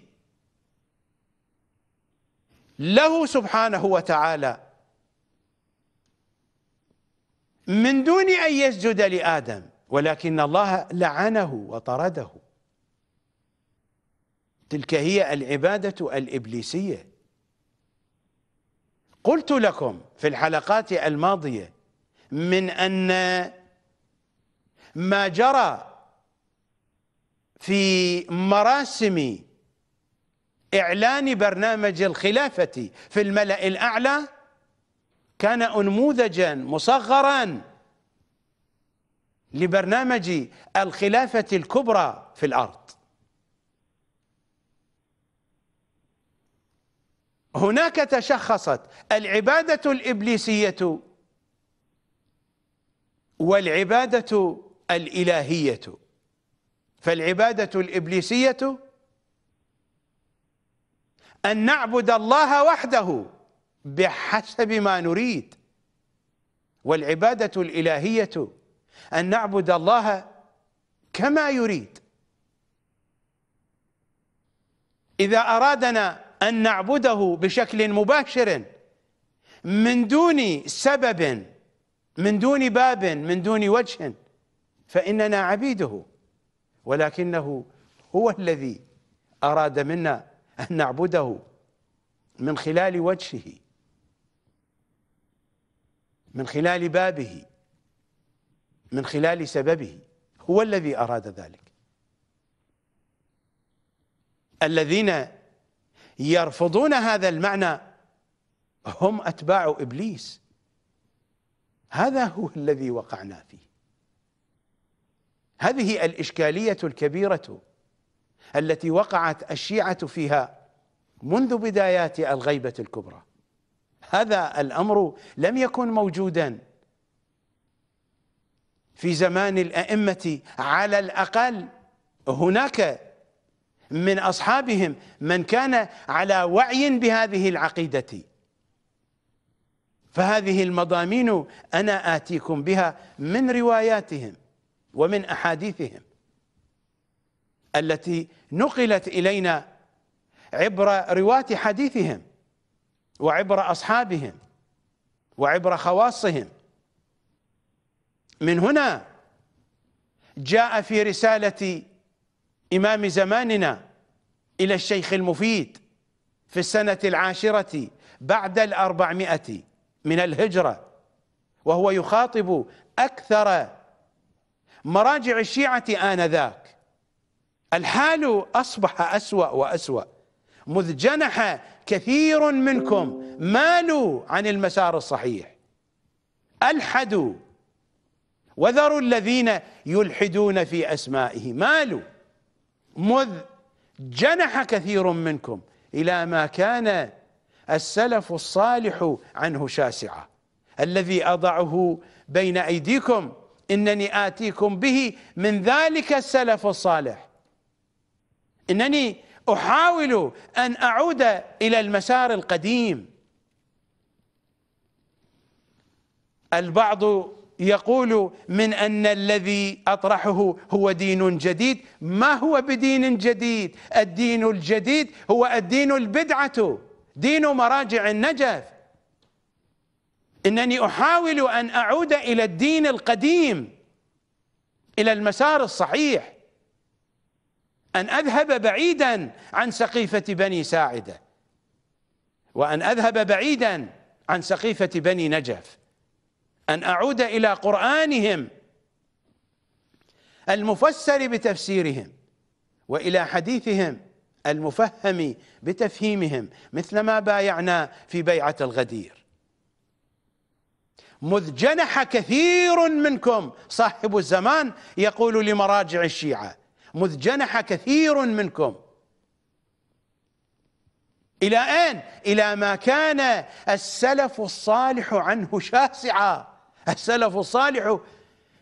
له سبحانه وتعالى من دون أن يسجد لآدم ولكن الله لعنه وطرده تلك هي العبادة الإبليسية قلت لكم في الحلقات الماضية من أن ما جرى في مراسم إعلان برنامج الخلافة في الملأ الأعلى كان أنموذجا مصغرا لبرنامج الخلافة الكبرى في الأرض هناك تشخصت العبادة الإبليسية والعبادة الإلهية فالعبادة الإبليسية أن نعبد الله وحده بحسب ما نريد والعبادة الإلهية أن نعبد الله كما يريد إذا أرادنا أن نعبده بشكل مباشر من دون سبب من دون باب من دون وجه فإننا عبيده ولكنه هو الذي أراد منا أن نعبده من خلال وجهه من خلال بابه من خلال سببه هو الذي أراد ذلك الذين يرفضون هذا المعنى هم أتباع إبليس هذا هو الذي وقعنا فيه هذه الإشكالية الكبيرة التي وقعت الشيعة فيها منذ بدايات الغيبة الكبرى هذا الأمر لم يكن موجوداً في زمان الأئمة على الأقل هناك من أصحابهم من كان على وعي بهذه العقيدة فهذه المضامين أنا آتيكم بها من رواياتهم ومن أحاديثهم التي نقلت إلينا عبر رواة حديثهم وعبر أصحابهم وعبر خواصهم من هنا جاء في رسالة إمام زماننا إلى الشيخ المفيد في السنة العاشرة بعد الأربعمائة من الهجرة وهو يخاطب أكثر مراجع الشيعة آنذاك الحال أصبح أسوأ وأسوأ مذ جنح كثير منكم مالوا عن المسار الصحيح ألحدوا وذروا الذين يلحدون في أسمائه مالوا مذ جنح كثير منكم إلى ما كان السلف الصالح عنه شاسعا الذي أضعه بين أيديكم إنني آتيكم به من ذلك السلف الصالح إنني أحاول أن أعود إلى المسار القديم البعض يقول من أن الذي أطرحه هو دين جديد ما هو بدين جديد الدين الجديد هو الدين البدعة دين مراجع النجف إنني أحاول أن أعود إلى الدين القديم إلى المسار الصحيح أن أذهب بعيدا عن سقيفة بني ساعدة وأن أذهب بعيدا عن سقيفة بني نجف أن أعود إلى قرآنهم المفسر بتفسيرهم وإلى حديثهم المفهم بتفهيمهم مثلما بايعنا في بيعة الغدير مذ جنح كثير منكم صاحب الزمان يقول لمراجع الشيعة مذ جنح كثير منكم إلى أين؟ إلى ما كان السلف الصالح عنه شاسعاً السلف الصالح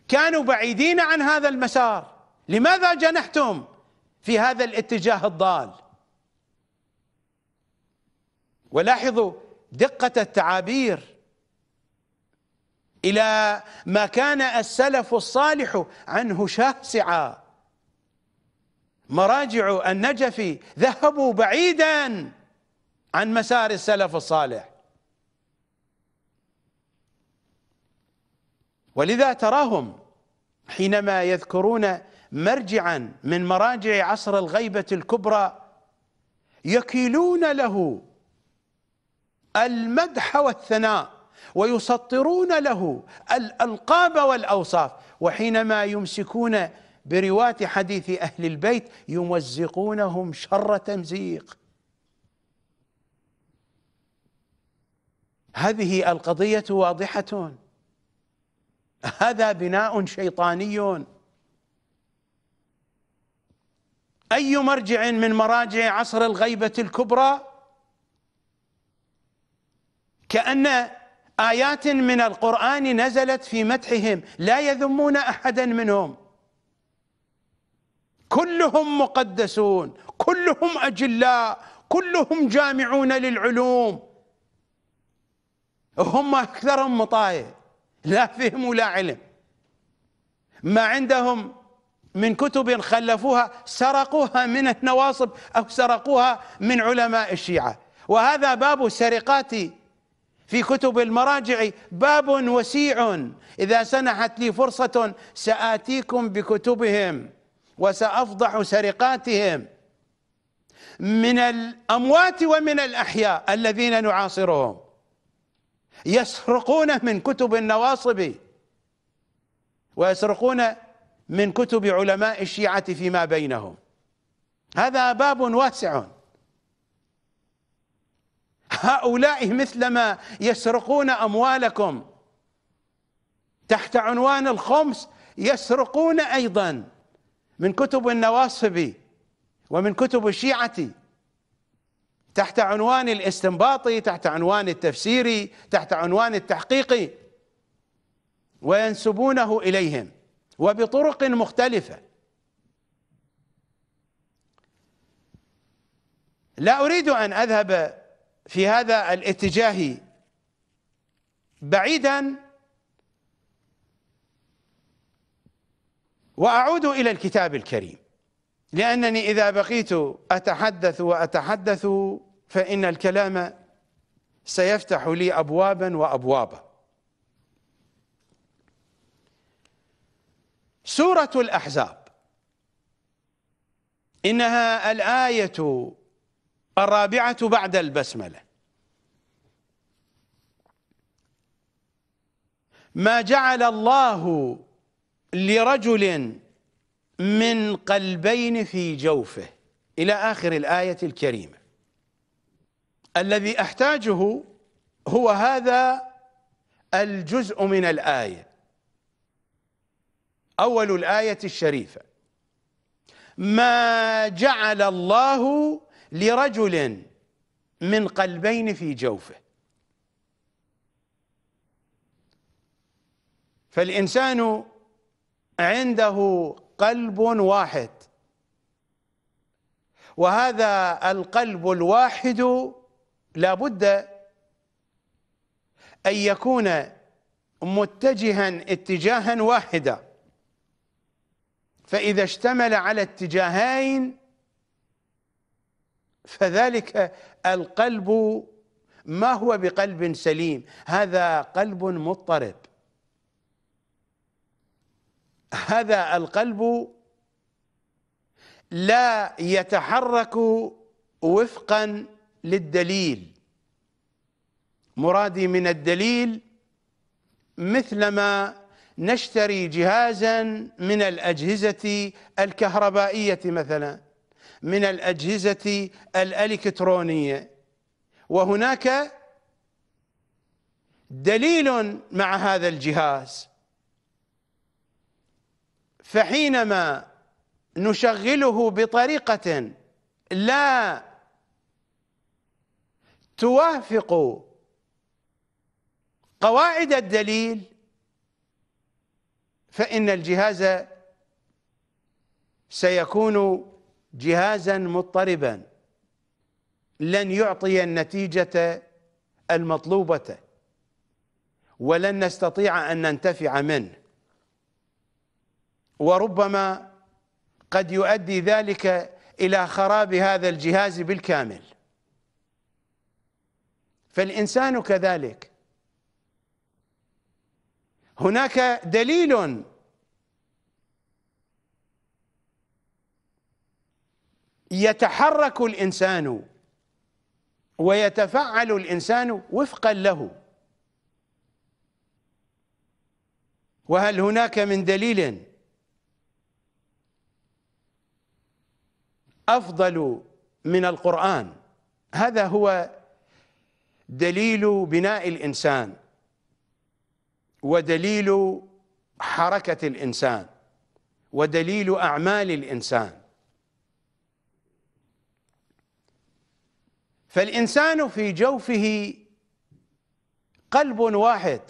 كانوا بعيدين عن هذا المسار لماذا جنحتم في هذا الاتجاه الضال ولاحظوا دقة التعابير إلى ما كان السلف الصالح عنه شاسعا مراجع النجفي ذهبوا بعيدا عن مسار السلف الصالح ولذا تراهم حينما يذكرون مرجعا من مراجع عصر الغيبة الكبرى يكيلون له المدح والثناء ويسطرون له الألقاب والأوصاف وحينما يمسكون برواة حديث أهل البيت يمزقونهم شر تمزيق هذه القضية واضحة هذا بناء شيطاني اي مرجع من مراجع عصر الغيبه الكبرى كان ايات من القران نزلت في مدحهم لا يذمون احدا منهم كلهم مقدسون كلهم اجلاء كلهم جامعون للعلوم هم اكثرهم مطايئ لا فهم ولا علم ما عندهم من كتب خلفوها سرقوها من النواصب أو سرقوها من علماء الشيعة وهذا باب السرقات في كتب المراجع باب وسيع إذا سنحت لي فرصة سآتيكم بكتبهم وسأفضح سرقاتهم من الأموات ومن الأحياء الذين نعاصرهم يسرقون من كتب النواصب ويسرقون من كتب علماء الشيعة فيما بينهم هذا باب واسع هؤلاء مثلما يسرقون أموالكم تحت عنوان الخمس يسرقون أيضا من كتب النواصب ومن كتب الشيعة تحت عنوان الاستنباطي تحت عنوان التفسيري تحت عنوان التحقيقي وينسبونه اليهم وبطرق مختلفه لا اريد ان اذهب في هذا الاتجاه بعيدا واعود الى الكتاب الكريم لأنني إذا بقيت أتحدث وأتحدث فإن الكلام سيفتح لي أبوابا وأبوابا سورة الأحزاب إنها الآية الرابعة بعد البسملة ما جعل الله لرجل من قلبين في جوفه إلى آخر الآية الكريمة الذي أحتاجه هو هذا الجزء من الآية أول الآية الشريفة ما جعل الله لرجل من قلبين في جوفه فالإنسان عنده قلب واحد وهذا القلب الواحد لا بد أن يكون متجها اتجاها واحدا فإذا اشتمل على اتجاهين فذلك القلب ما هو بقلب سليم هذا قلب مضطرب هذا القلب لا يتحرك وفقا للدليل مرادي من الدليل مثلما نشتري جهازا من الأجهزة الكهربائية مثلا من الأجهزة الإلكترونية وهناك دليل مع هذا الجهاز فحينما نشغله بطريقة لا توافق قواعد الدليل فإن الجهاز سيكون جهازا مضطربا لن يعطي النتيجة المطلوبة ولن نستطيع أن ننتفع منه وربما قد يؤدي ذلك إلى خراب هذا الجهاز بالكامل فالإنسان كذلك هناك دليل يتحرك الإنسان ويتفعل الإنسان وفقا له وهل هناك من دليل افضل من القران هذا هو دليل بناء الانسان ودليل حركه الانسان ودليل اعمال الانسان فالانسان في جوفه قلب واحد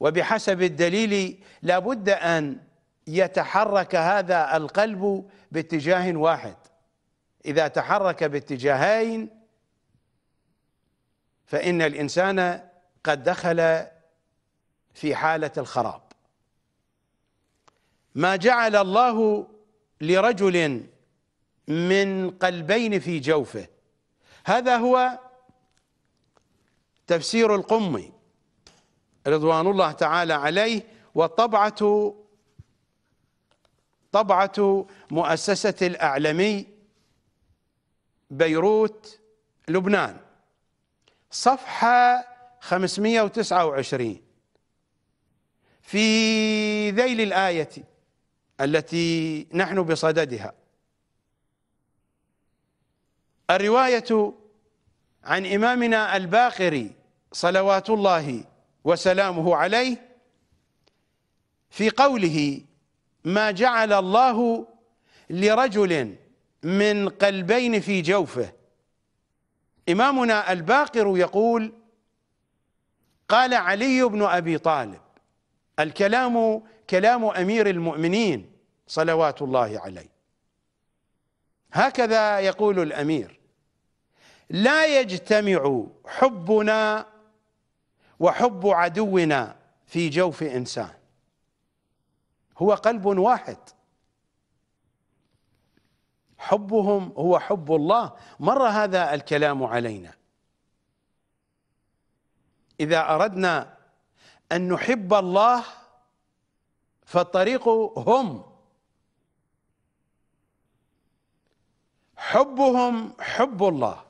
وبحسب الدليل لابد ان يتحرك هذا القلب باتجاه واحد إذا تحرك باتجاهين فإن الإنسان قد دخل في حالة الخراب ما جعل الله لرجل من قلبين في جوفه هذا هو تفسير القمي رضوان الله تعالى عليه وطبعة طبعة مؤسسة الأعلمي بيروت لبنان صفحة 529 في ذيل الآية التي نحن بصددها الرواية عن إمامنا الباقري صلوات الله وسلامه عليه في قوله ما جعل الله لرجل من قلبين في جوفه إمامنا الباقر يقول قال علي بن أبي طالب الكلام كلام أمير المؤمنين صلوات الله عليه هكذا يقول الأمير لا يجتمع حبنا وحب عدونا في جوف إنسان هو قلب واحد حبهم هو حب الله مر هذا الكلام علينا إذا أردنا أن نحب الله فالطريق هم حبهم حب الله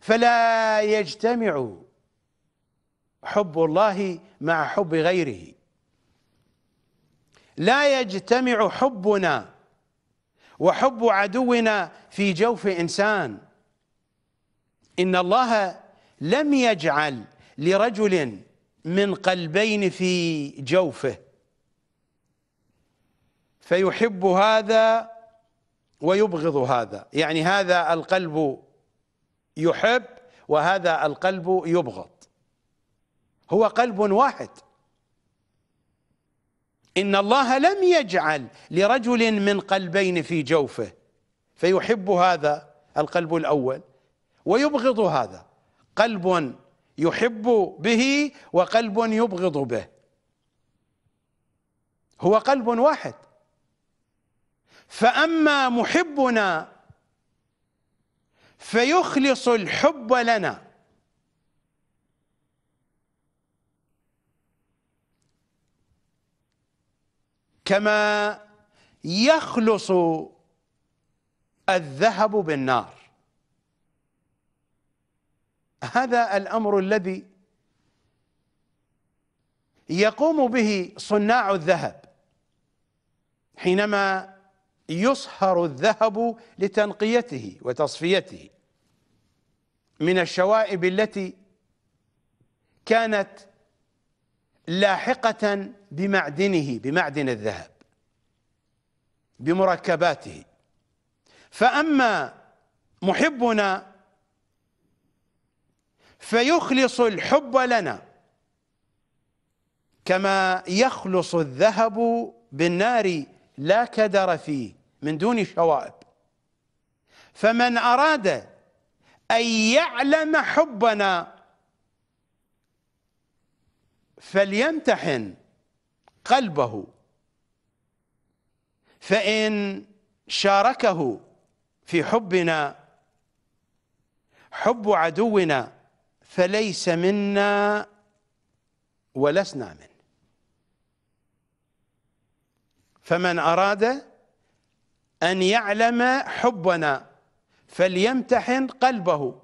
فلا يجتمع حب الله مع حب غيره لا يجتمع حبنا وحب عدونا في جوف إنسان إن الله لم يجعل لرجل من قلبين في جوفه فيحب هذا ويبغض هذا يعني هذا القلب يحب وهذا القلب يبغض هو قلب واحد إن الله لم يجعل لرجل من قلبين في جوفه فيحب هذا القلب الأول ويبغض هذا قلب يحب به وقلب يبغض به هو قلب واحد فأما محبنا فيخلص الحب لنا كما يخلص الذهب بالنار هذا الامر الذي يقوم به صناع الذهب حينما يصهر الذهب لتنقيته وتصفيته من الشوائب التي كانت لاحقة بمعدنه بمعدن الذهب بمركباته فأما محبنا فيخلص الحب لنا كما يخلص الذهب بالنار لا كدر فيه من دون شوائب فمن أراد أن يعلم حبنا فليمتحن قلبه فإن شاركه في حبنا حب عدونا فليس منا ولسنا منه فمن أراد أن يعلم حبنا فليمتحن قلبه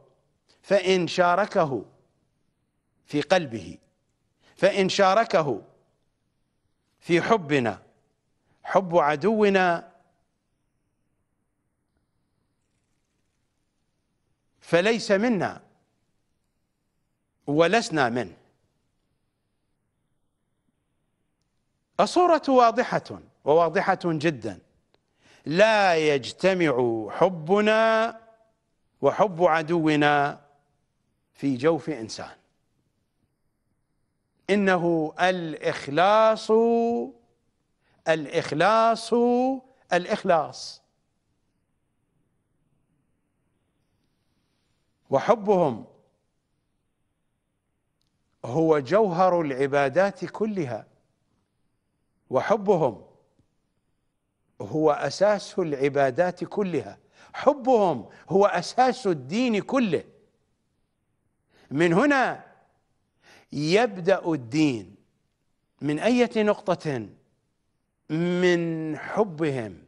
فإن شاركه في قلبه فإن شاركه في حبنا حب عدونا فليس منا ولسنا منه الصورة واضحة وواضحة جدا لا يجتمع حبنا وحب عدونا في جوف إنسان انه الاخلاص الاخلاص الاخلاص وحبهم هو جوهر العبادات كلها وحبهم هو اساس العبادات كلها حبهم هو اساس الدين كله من هنا يبدأ الدين من أية نقطة من حبهم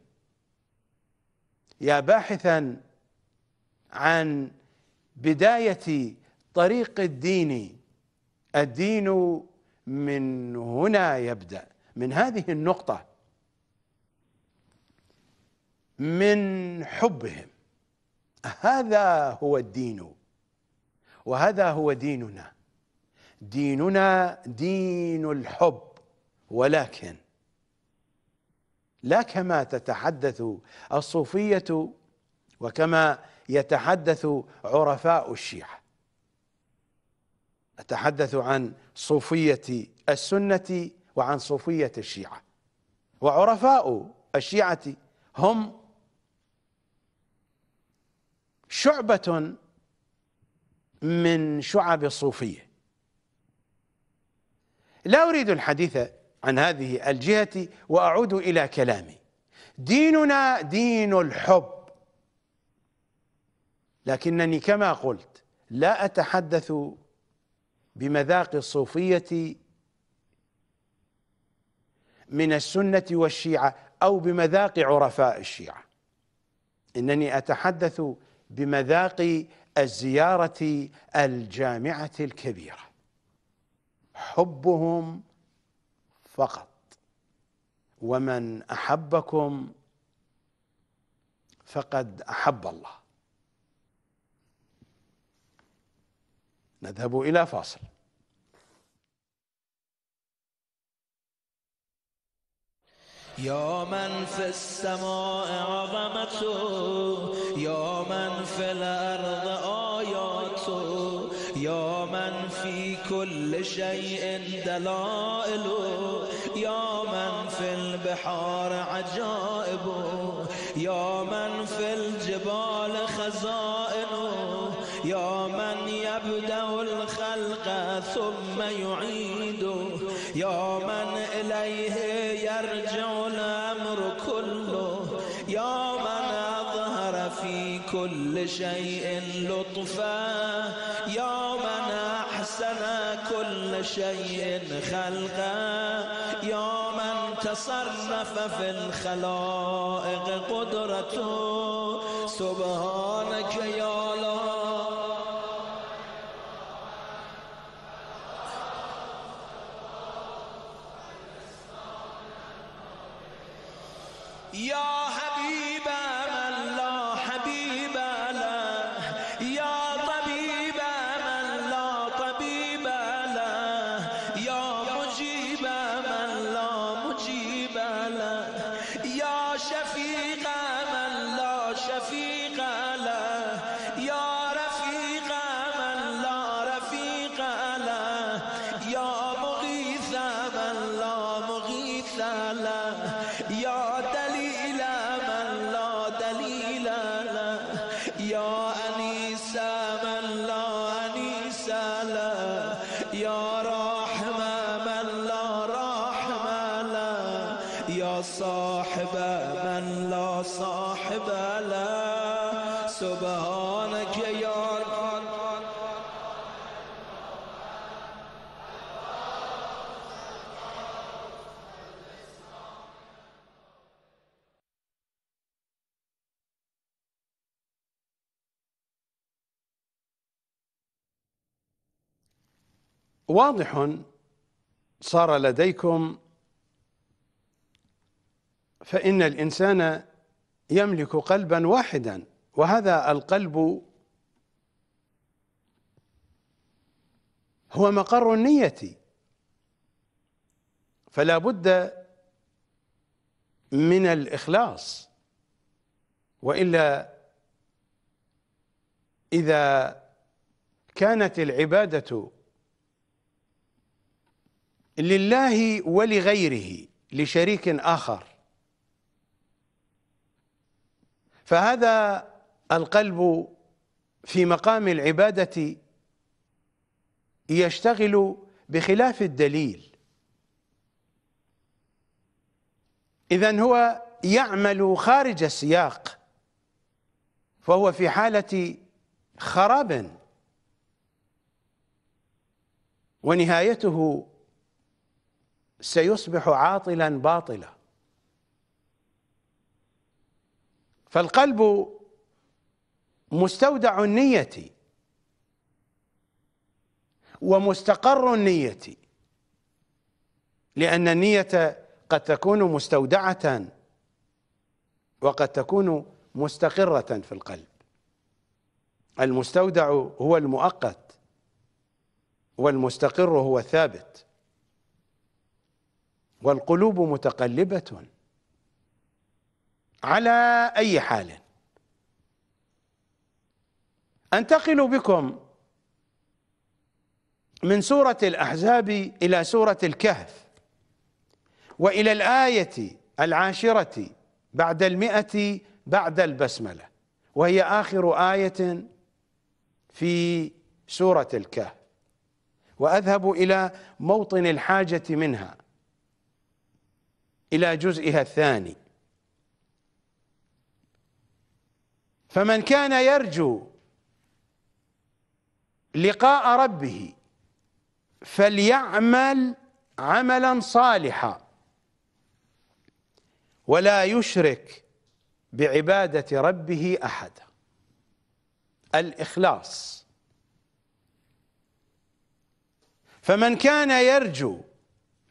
يا باحثا عن بداية طريق الدين الدين من هنا يبدأ من هذه النقطة من حبهم هذا هو الدين وهذا هو ديننا ديننا دين الحب ولكن لا كما تتحدث الصوفية وكما يتحدث عرفاء الشيعة أتحدث عن صوفية السنة وعن صوفية الشيعة وعرفاء الشيعة هم شعبة من شعب الصوفية لا أريد الحديث عن هذه الجهة وأعود إلى كلامي ديننا دين الحب لكنني كما قلت لا أتحدث بمذاق الصوفية من السنة والشيعة أو بمذاق عرفاء الشيعة إنني أتحدث بمذاق الزيارة الجامعة الكبيرة حبهم فقط ومن احبكم فقد احب الله نذهب الى فاصل يا من في السماء عظمته يا من في الارض كل شيء دلائله يا من في البحار عجائبه يا من في الجبال خزائنه يا من يبدأ الخلق ثم يعيده يا من إليه يرجع الأمر كله يا من أظهر في كل شيء لطفا شیء خلقا یا من تصرف فی الخلائق قدرته سبحان واضح صار لديكم فإن الإنسان يملك قلبا واحدا وهذا القلب هو مقر النية فلا بد من الإخلاص وإلا إذا كانت العبادة لله ولغيره لشريك آخر فهذا القلب في مقام العبادة يشتغل بخلاف الدليل إذا هو يعمل خارج السياق فهو في حالة خراب ونهايته سيصبح عاطلا باطلا فالقلب مستودع النية ومستقر النية لأن النية قد تكون مستودعة وقد تكون مستقرة في القلب المستودع هو المؤقت والمستقر هو الثابت والقلوب متقلبة على أي حال أنتقل بكم من سورة الأحزاب إلى سورة الكهف وإلى الآية العاشرة بعد المئة بعد البسملة وهي آخر آية في سورة الكهف وأذهب إلى موطن الحاجة منها إلى جزئها الثاني فمن كان يرجو لقاء ربه فليعمل عملا صالحا ولا يشرك بعبادة ربه أحدا الإخلاص فمن كان يرجو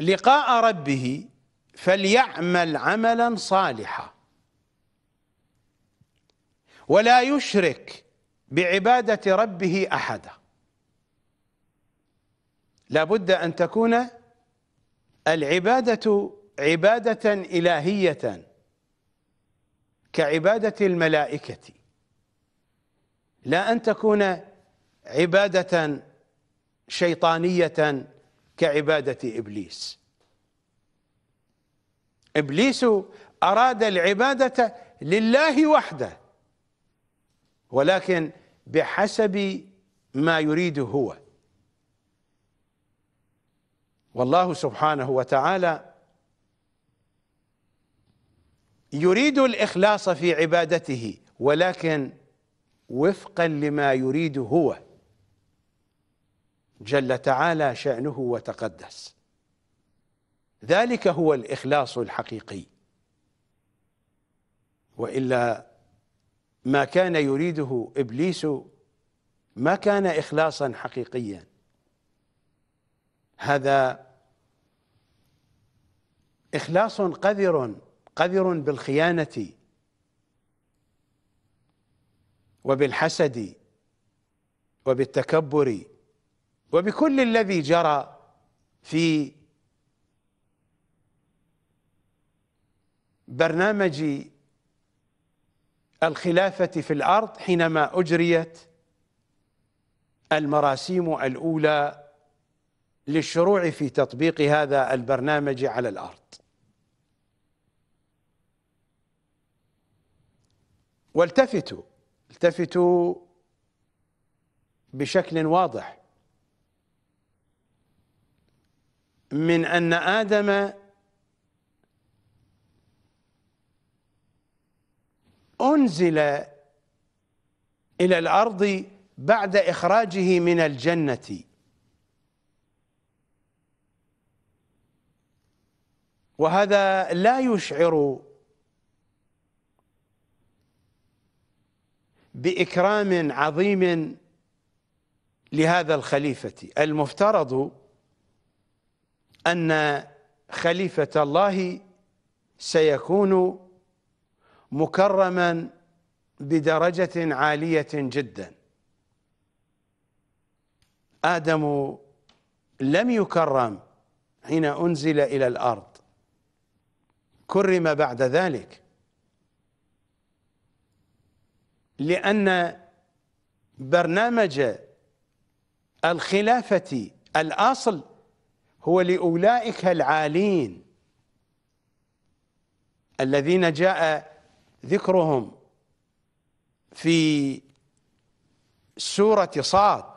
لقاء ربه فليعمل عملا صالحا ولا يشرك بعبادة ربه أحدا لابد أن تكون العبادة عبادة إلهية كعبادة الملائكة لا أن تكون عبادة شيطانية كعبادة إبليس إبليس أراد العبادة لله وحده ولكن بحسب ما يريد هو والله سبحانه وتعالى يريد الإخلاص في عبادته ولكن وفقا لما يريد هو جل تعالى شأنه وتقدس ذلك هو الإخلاص الحقيقي وإلا ما كان يريده إبليس ما كان إخلاصا حقيقيا هذا إخلاص قذر قذر بالخيانة وبالحسد وبالتكبر وبكل الذي جرى في برنامج الخلافة في الأرض حينما أجريت المراسيم الأولى للشروع في تطبيق هذا البرنامج على الأرض والتفتوا التفتوا بشكل واضح من أن آدم أنزل إلى الأرض بعد إخراجه من الجنة وهذا لا يشعر بإكرام عظيم لهذا الخليفة المفترض أن خليفة الله سيكون مكرما بدرجة عالية جدا آدم لم يكرم حين أنزل إلى الأرض كرم بعد ذلك لأن برنامج الخلافة الأصل هو لأولئك العالين الذين جاء ذكرهم في سورة صاد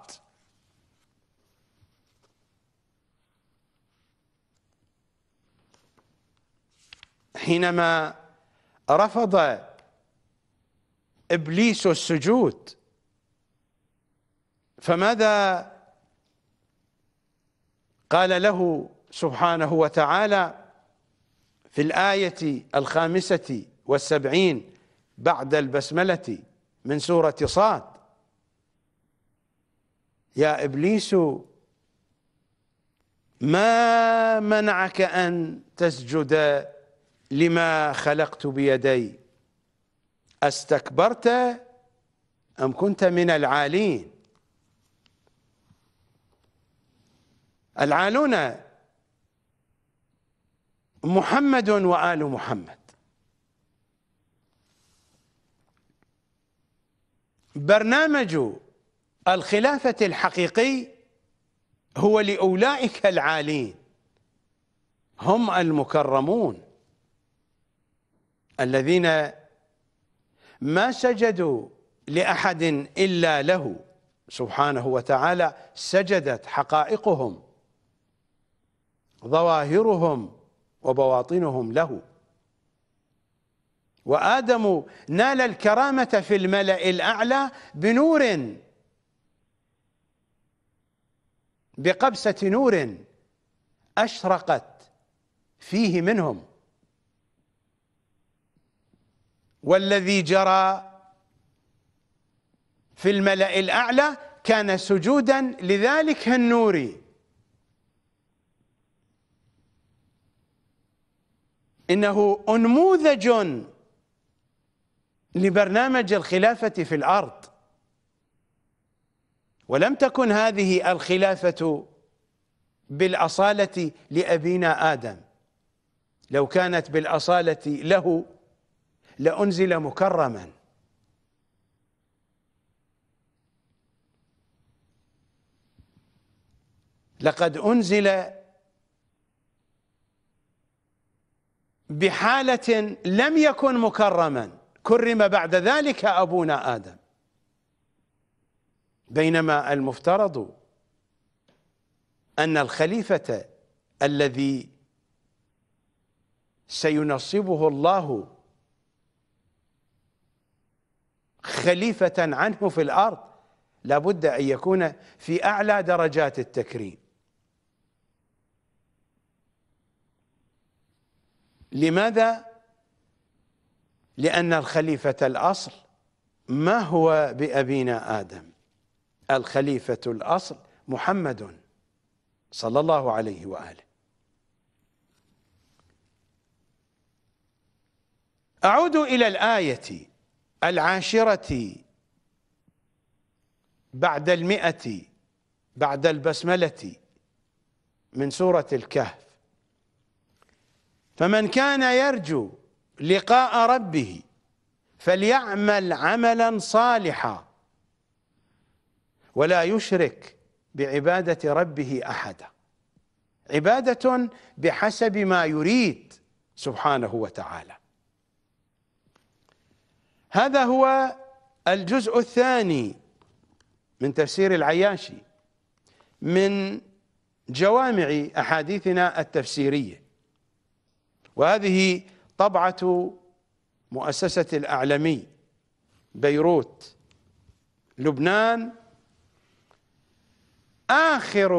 حينما رفض ابليس السجود فماذا قال له سبحانه وتعالى في الايه الخامسه والسبعين بعد البسملة من سورة صاد يا إبليس ما منعك أن تسجد لما خلقت بيدي استكبرت أم كنت من العالين العالون محمد وآل محمد برنامج الخلافة الحقيقي هو لأولئك العالين هم المكرمون الذين ما سجدوا لأحد إلا له سبحانه وتعالى سجدت حقائقهم ظواهرهم وبواطنهم له وآدم نال الكرامة في الملأ الأعلى بنور بقبسة نور أشرقت فيه منهم والذي جرى في الملأ الأعلى كان سجودا لذلك النور إنه أنموذج لبرنامج الخلافة في الأرض ولم تكن هذه الخلافة بالأصالة لأبينا آدم لو كانت بالأصالة له لأنزل مكرما لقد أنزل بحالة لم يكن مكرما كرم بعد ذلك ابونا ادم بينما المفترض ان الخليفه الذي سينصبه الله خليفه عنه في الارض لابد ان يكون في اعلى درجات التكريم لماذا لأن الخليفة الأصل ما هو بأبينا آدم الخليفة الأصل محمد صلى الله عليه وآله أعود إلى الآية العاشرة بعد المئة بعد البسملة من سورة الكهف فمن كان يرجو لقاء ربه فليعمل عملا صالحا ولا يشرك بعبادة ربه أحدا عبادة بحسب ما يريد سبحانه وتعالى هذا هو الجزء الثاني من تفسير العياشي من جوامع أحاديثنا التفسيرية وهذه طبعة مؤسسة الأعلمي بيروت لبنان آخر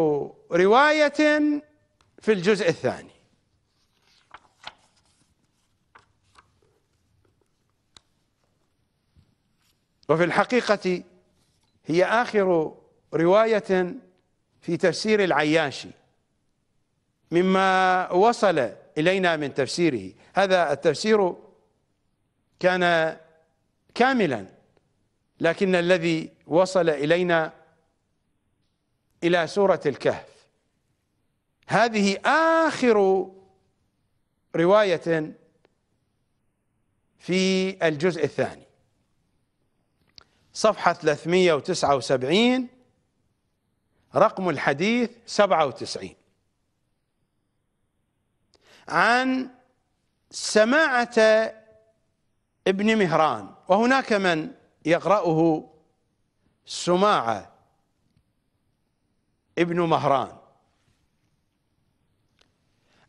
رواية في الجزء الثاني وفي الحقيقة هي آخر رواية في تفسير العياشي مما وصل إلينا من تفسيره هذا التفسير كان كاملا لكن الذي وصل إلينا إلى سورة الكهف هذه آخر رواية في الجزء الثاني صفحة 379 رقم الحديث 97 عن سماعة ابن مهران وهناك من يقرأه سماعة ابن مهران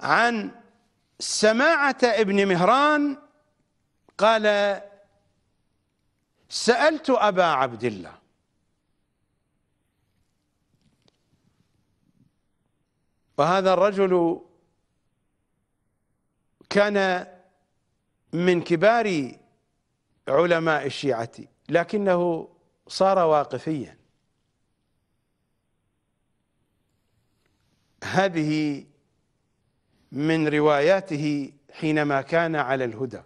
عن سماعة ابن مهران قال سألت أبا عبد الله وهذا الرجل كان من كبار علماء الشيعة لكنه صار واقفيا هذه من رواياته حينما كان على الهدى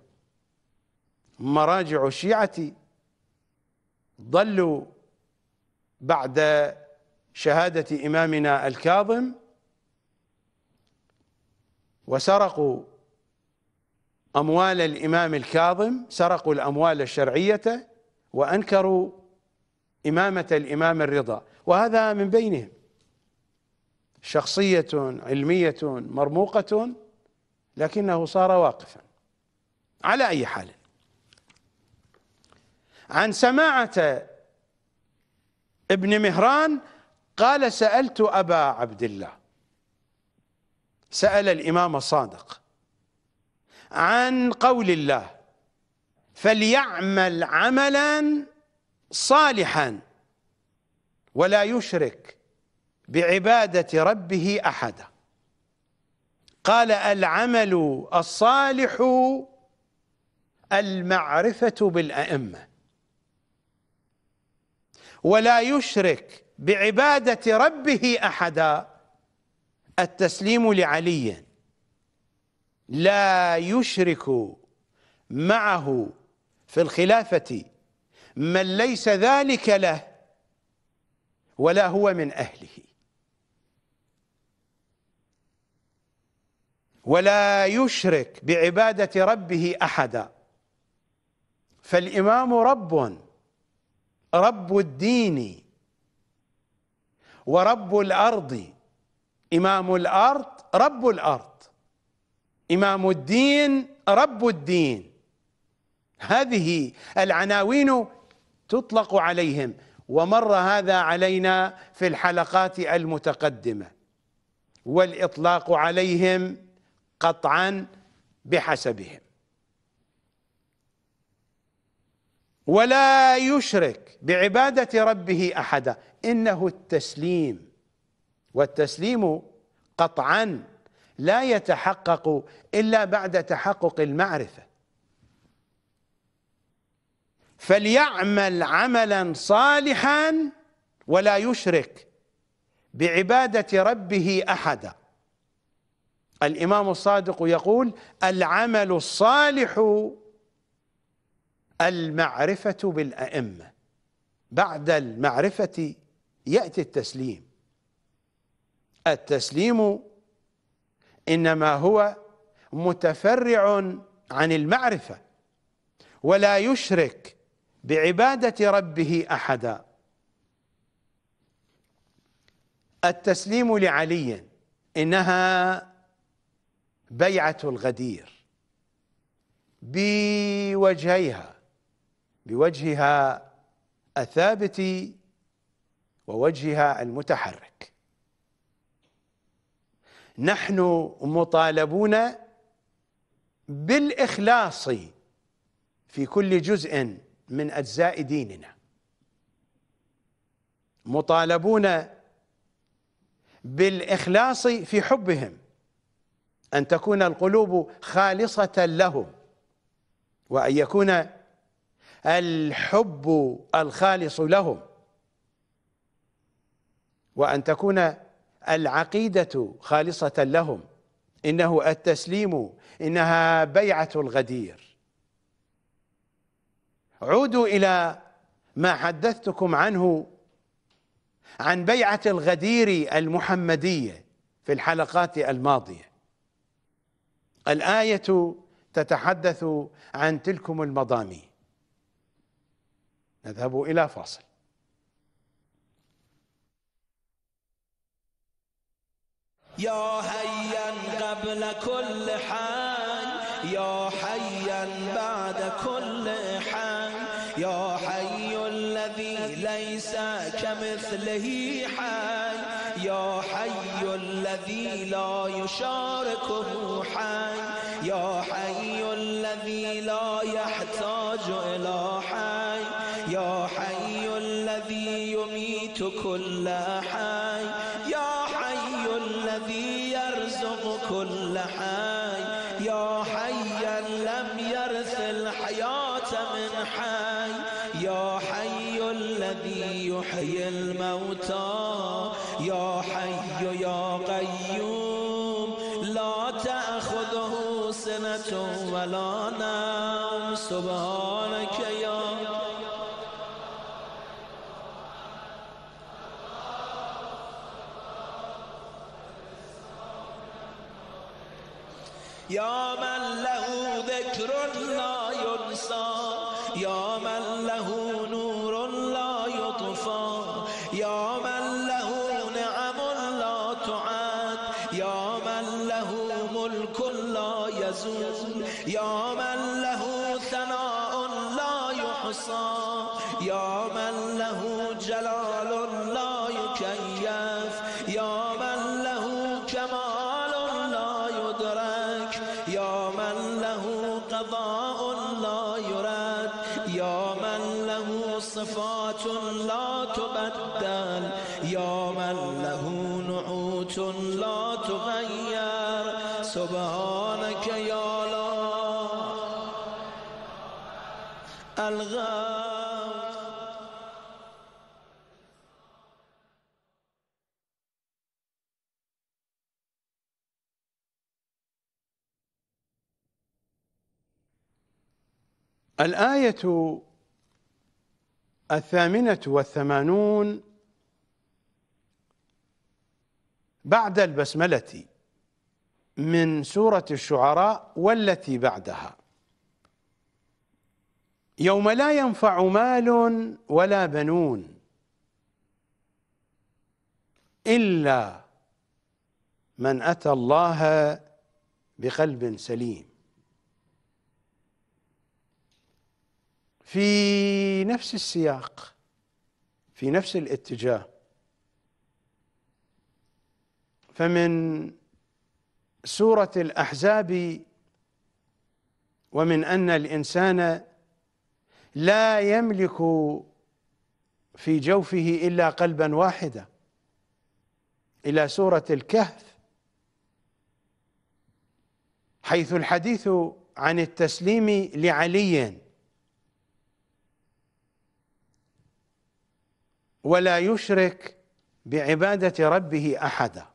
مراجع الشيعة ضلوا بعد شهادة إمامنا الكاظم وسرقوا أموال الإمام الكاظم سرقوا الأموال الشرعية وأنكروا إمامة الإمام الرضا وهذا من بينهم شخصية علمية مرموقة لكنه صار واقفا على أي حال عن سماعة ابن مهران قال سألت أبا عبد الله سأل الإمام الصادق عن قول الله فليعمل عملا صالحا ولا يشرك بعبادة ربه أحدا قال العمل الصالح المعرفة بالأئمة ولا يشرك بعبادة ربه أحدا التسليم لعلي لا يشرك معه في الخلافة من ليس ذلك له ولا هو من أهله ولا يشرك بعبادة ربه أحدا فالإمام رب رب الدين ورب الأرض إمام الأرض رب الأرض إمام الدين رب الدين هذه العناوين تطلق عليهم ومر هذا علينا في الحلقات المتقدمة والإطلاق عليهم قطعا بحسبهم ولا يشرك بعبادة ربه أحدا إنه التسليم والتسليم قطعا لا يتحقق إلا بعد تحقق المعرفة فليعمل عملا صالحا ولا يشرك بعبادة ربه أحدا الإمام الصادق يقول العمل الصالح المعرفة بالأئمة بعد المعرفة يأتي التسليم التسليم إنما هو متفرع عن المعرفة ولا يشرك بعبادة ربه أحدا التسليم لعلي إنها بيعة الغدير بوجهيها بوجهها الثابت ووجهها المتحرك نحن مطالبون بالإخلاص في كل جزء من أجزاء ديننا مطالبون بالإخلاص في حبهم أن تكون القلوب خالصة لهم وأن يكون الحب الخالص لهم وأن تكون العقيدة خالصة لهم إنه التسليم إنها بيعة الغدير عودوا إلى ما حدثتكم عنه عن بيعة الغدير المحمدية في الحلقات الماضية الآية تتحدث عن تلكم المضامين نذهب إلى فاصل يا حيا قبل كل حي يا حيا بعد كل حي يا حي الذي ليس كمثله حي يا حي الذي لا يشاركه حي يا حي الذي لا يحتاج إلى حي يا حي الذي يميت كل حي الانم سبحانک یا یا من له ذکر لا ینسا یا من يا من له قضاء لا يراد يا من له صفات لا تبدل يا من له نعوت الآية الثامنة والثمانون بعد البسملة من سورة الشعراء والتي بعدها يوم لا ينفع مال ولا بنون إلا من أتى الله بقلب سليم في نفس السياق في نفس الاتجاه فمن سوره الاحزاب ومن ان الانسان لا يملك في جوفه الا قلبا واحدا الى سوره الكهف حيث الحديث عن التسليم لعلي ولا يشرك بعبادة ربه أحدا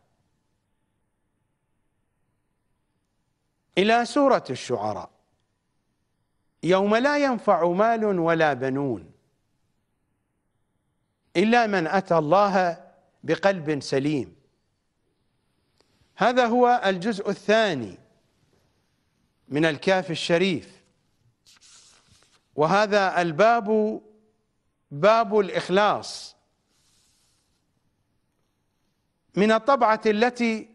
إلى سورة الشعراء يوم لا ينفع مال ولا بنون إلا من أتى الله بقلب سليم هذا هو الجزء الثاني من الكاف الشريف وهذا الباب باب الإخلاص من الطبعة التي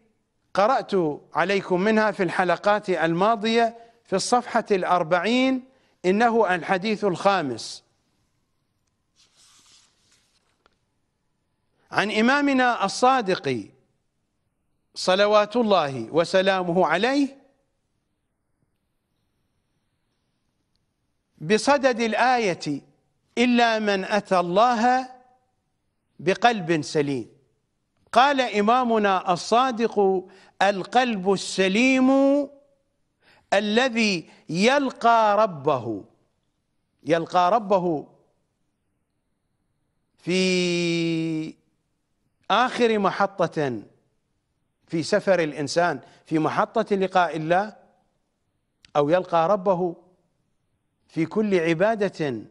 قرأت عليكم منها في الحلقات الماضية في الصفحة الأربعين إنه الحديث الخامس عن إمامنا الصادق صلوات الله وسلامه عليه بصدد الآية إلا من أتى الله بقلب سليم قال إمامنا الصادق القلب السليم الذي يلقى ربه يلقى ربه في آخر محطة في سفر الإنسان في محطة لقاء الله أو يلقى ربه في كل عبادة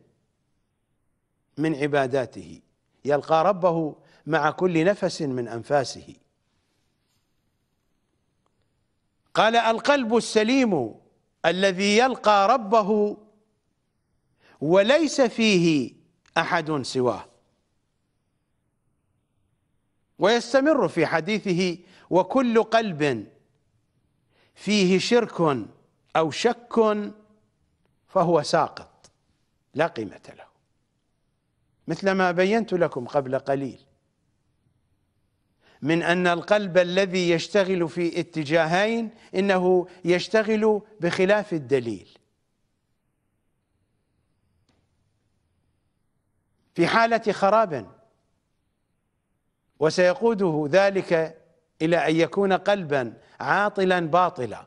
من عباداته يلقى ربه مع كل نفس من أنفاسه قال القلب السليم الذي يلقى ربه وليس فيه أحد سواه ويستمر في حديثه وكل قلب فيه شرك أو شك فهو ساقط لا قيمة له مثل ما بينت لكم قبل قليل من أن القلب الذي يشتغل في اتجاهين إنه يشتغل بخلاف الدليل في حالة خراب وسيقوده ذلك إلى أن يكون قلبا عاطلا باطلا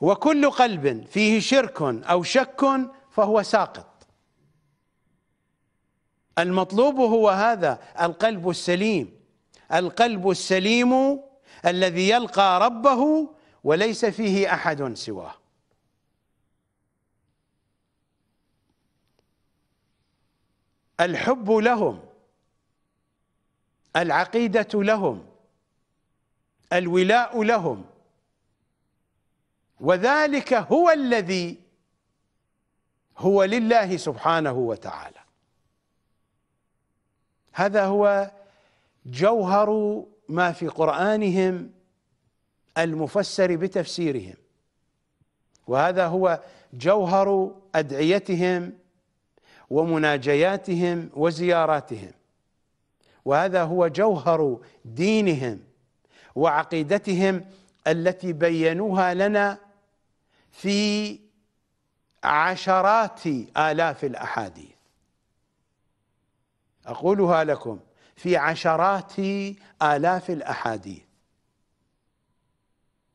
وكل قلب فيه شرك أو شك فهو ساقط المطلوب هو هذا القلب السليم القلب السليم الذي يلقى ربه وليس فيه احد سواه الحب لهم العقيده لهم الولاء لهم وذلك هو الذي هو لله سبحانه وتعالى هذا هو جوهر ما في قرآنهم المفسر بتفسيرهم وهذا هو جوهر أدعيتهم ومناجياتهم وزياراتهم وهذا هو جوهر دينهم وعقيدتهم التي بينوها لنا في عشرات آلاف الأحاديث أقولها لكم في عشرات آلاف الأحاديث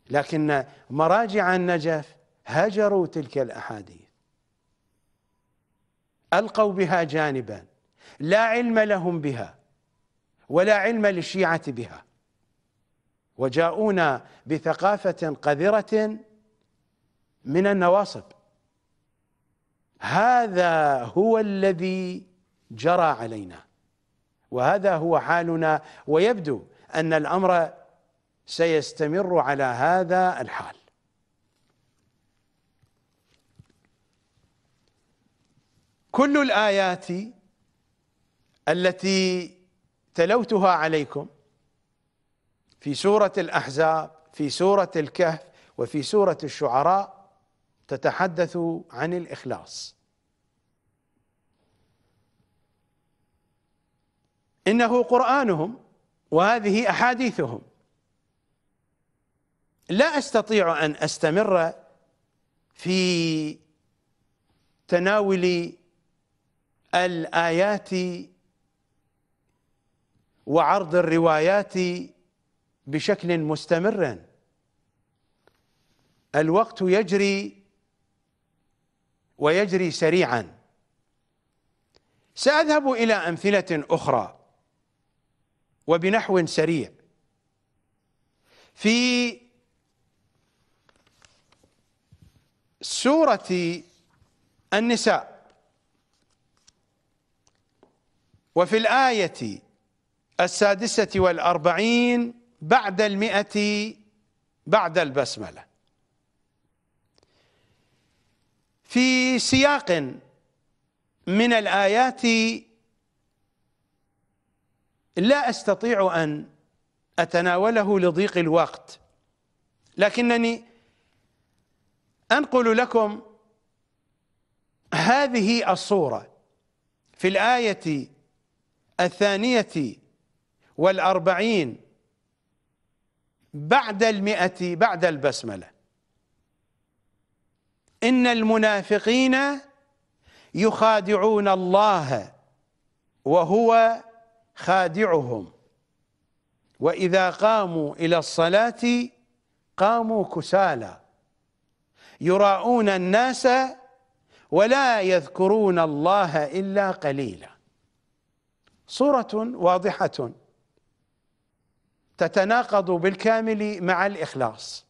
لكن مراجع النجف هجروا تلك الأحاديث ألقوا بها جانبا لا علم لهم بها ولا علم للشيعة بها وجاءونا بثقافة قذرة من النواصب هذا هو الذي جرى علينا وهذا هو حالنا ويبدو ان الامر سيستمر على هذا الحال كل الايات التي تلوتها عليكم في سوره الاحزاب في سوره الكهف وفي سوره الشعراء تتحدث عن الاخلاص إنه قرآنهم وهذه أحاديثهم لا أستطيع أن أستمر في تناول الآيات وعرض الروايات بشكل مستمر الوقت يجري ويجري سريعا سأذهب إلى أمثلة أخرى وبنحو سريع في سورة النساء وفي الآية السادسة والأربعين بعد المئة بعد البسملة في سياق من الآيات لا استطيع ان اتناوله لضيق الوقت لكنني انقل لكم هذه الصوره في الايه الثانيه والاربعين بعد المئه بعد البسمله ان المنافقين يخادعون الله وهو خادعهم واذا قاموا الى الصلاه قاموا كسالى يراءون الناس ولا يذكرون الله الا قليلا صوره واضحه تتناقض بالكامل مع الاخلاص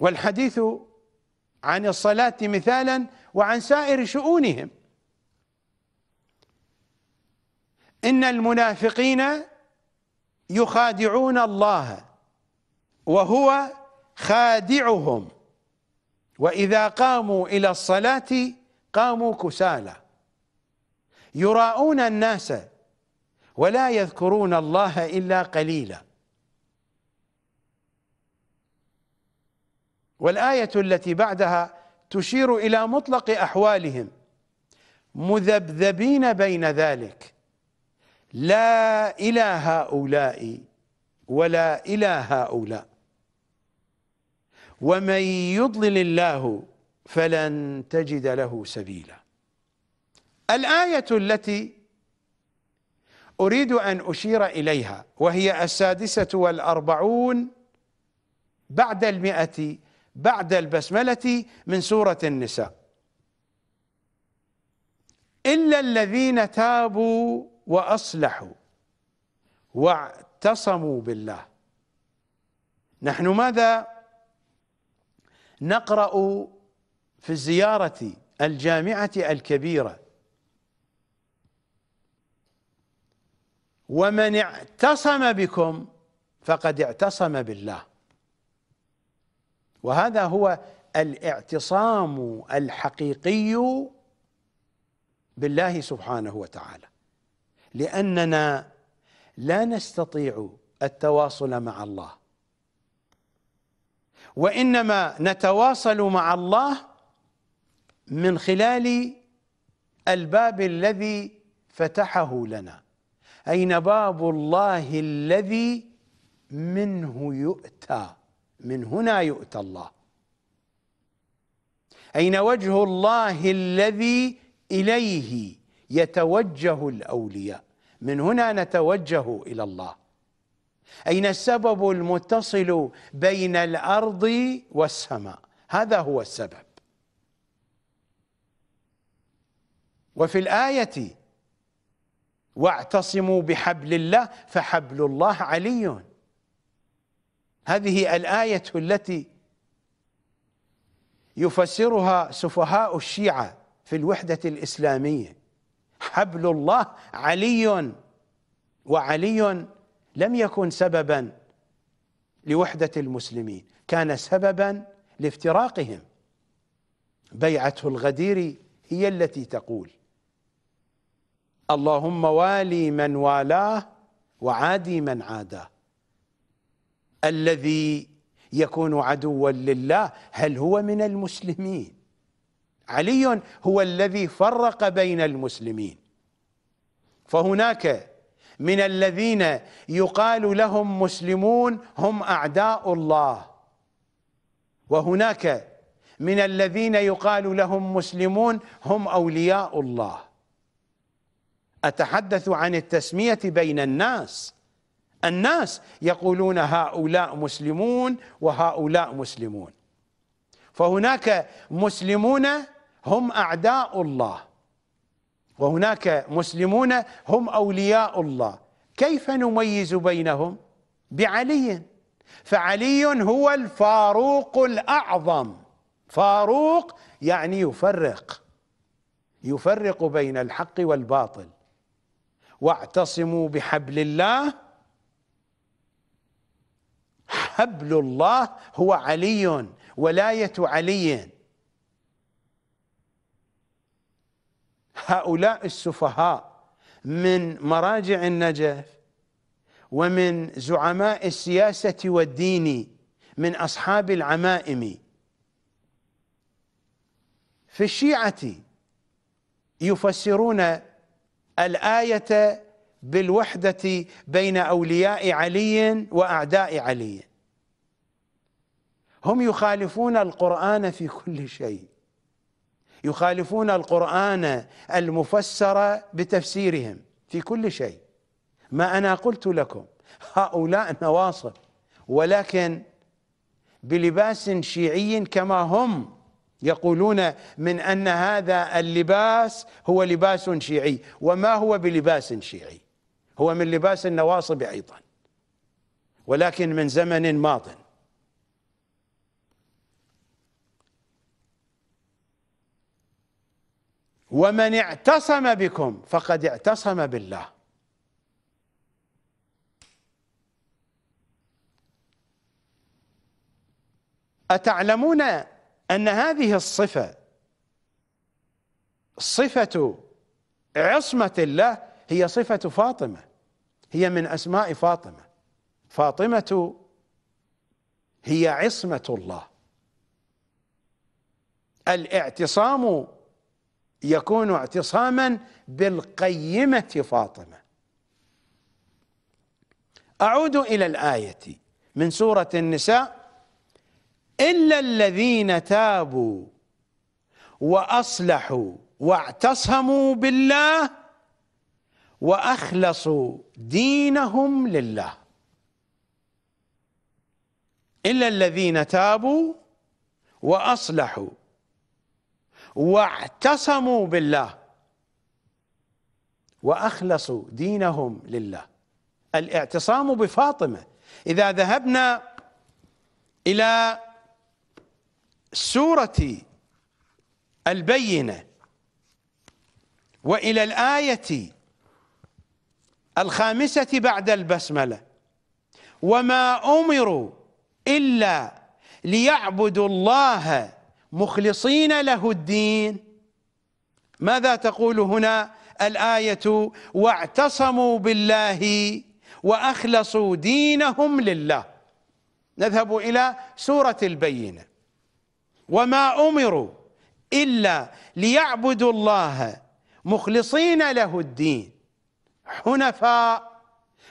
والحديث عن الصلاه مثالا وعن سائر شؤونهم إن المنافقين يخادعون الله وهو خادعهم وإذا قاموا إلى الصلاة قاموا كسالى يراءون الناس ولا يذكرون الله إلا قليلا والآية التي بعدها تشير إلى مطلق أحوالهم مذبذبين بين ذلك لا إلى هؤلاء ولا إلى هؤلاء ومن يضلل الله فلن تجد له سبيلا الآية التي أريد أن أشير إليها وهي السادسة والأربعون بعد المئة بعد البسملة من سورة النساء إلا الذين تابوا واصلحوا واعتصموا بالله نحن ماذا نقرا في الزياره الجامعه الكبيره ومن اعتصم بكم فقد اعتصم بالله وهذا هو الاعتصام الحقيقي بالله سبحانه وتعالى لاننا لا نستطيع التواصل مع الله وانما نتواصل مع الله من خلال الباب الذي فتحه لنا اين باب الله الذي منه يؤتى من هنا يؤتى الله اين وجه الله الذي اليه يتوجه الاولياء من هنا نتوجه الى الله اين السبب المتصل بين الارض والسماء هذا هو السبب وفي الايه واعتصموا بحبل الله فحبل الله علي هذه الايه التي يفسرها سفهاء الشيعه في الوحده الاسلاميه حبل الله علي وعلي لم يكن سببا لوحدة المسلمين كان سببا لافتراقهم بيعة الغدير هي التي تقول اللهم والي من والاه وعادي من عاداه الذي يكون عدوا لله هل هو من المسلمين علي هو الذي فرق بين المسلمين فهناك من الذين يقال لهم مسلمون هم اعداء الله وهناك من الذين يقال لهم مسلمون هم اولياء الله اتحدث عن التسميه بين الناس الناس يقولون هؤلاء مسلمون وهؤلاء مسلمون فهناك مسلمون هم اعداء الله وهناك مسلمون هم اولياء الله كيف نميز بينهم بعلي فعلي هو الفاروق الاعظم فاروق يعني يفرق يفرق بين الحق والباطل واعتصموا بحبل الله حبل الله هو علي ولايه علي هؤلاء السفهاء من مراجع النجف ومن زعماء السياسة والدين من أصحاب العمائم في الشيعة يفسرون الآية بالوحدة بين أولياء علي وأعداء علي هم يخالفون القرآن في كل شيء يخالفون القرآن المفسر بتفسيرهم في كل شيء ما أنا قلت لكم هؤلاء نواصب ولكن بلباس شيعي كما هم يقولون من أن هذا اللباس هو لباس شيعي وما هو بلباس شيعي هو من لباس النواصب أيضا ولكن من زمن ماضٍ ومن اعتصم بكم فقد اعتصم بالله أتعلمون أن هذه الصفة صفة عصمة الله هي صفة فاطمة هي من أسماء فاطمة فاطمة هي عصمة الله الاعتصام يكون اعتصاما بالقيمة فاطمة أعود إلى الآية من سورة النساء إلا الذين تابوا وأصلحوا واعتصموا بالله وأخلصوا دينهم لله إلا الذين تابوا وأصلحوا واعتصموا بالله واخلصوا دينهم لله الاعتصام بفاطمه اذا ذهبنا الى سوره البينه والى الايه الخامسه بعد البسمله وما امروا الا ليعبدوا الله مخلصين له الدين ماذا تقول هنا الآية واعتصموا بالله وأخلصوا دينهم لله نذهب إلى سورة البينة وما أمروا إلا ليعبدوا الله مخلصين له الدين حنفاء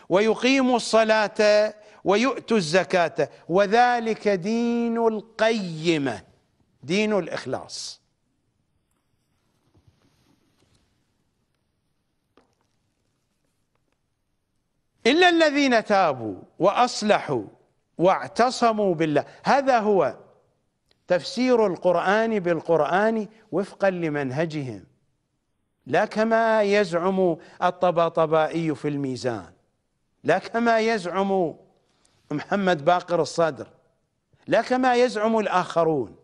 ويقيموا الصلاة ويؤتوا الزكاة وذلك دين القيمه دين الاخلاص الا الذين تابوا واصلحوا واعتصموا بالله هذا هو تفسير القران بالقران وفقا لمنهجهم لا كما يزعم الطباطبائي في الميزان لا كما يزعم محمد باقر الصدر لا كما يزعم الاخرون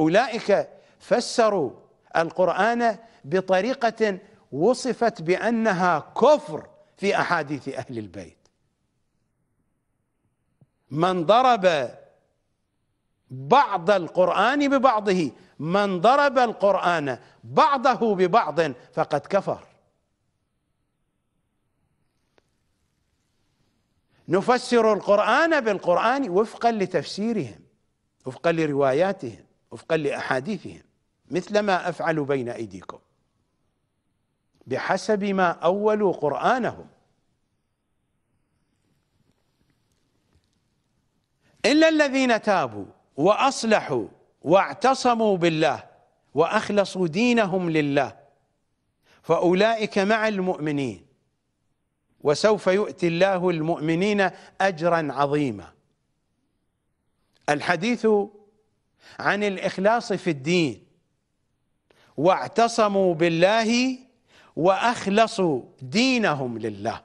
أولئك فسروا القرآن بطريقة وصفت بأنها كفر في أحاديث أهل البيت من ضرب بعض القرآن ببعضه من ضرب القرآن بعضه ببعض فقد كفر نفسر القرآن بالقرآن وفقا لتفسيرهم وفقا لرواياتهم وفقا لأحاديثهم مثل ما أفعل بين أيديكم بحسب ما أولوا قرآنهم إلا الذين تابوا وأصلحوا واعتصموا بالله وأخلصوا دينهم لله فأولئك مع المؤمنين وسوف يؤتي الله المؤمنين أجرا عظيما الحديث عن الإخلاص في الدين واعتصموا بالله وأخلصوا دينهم لله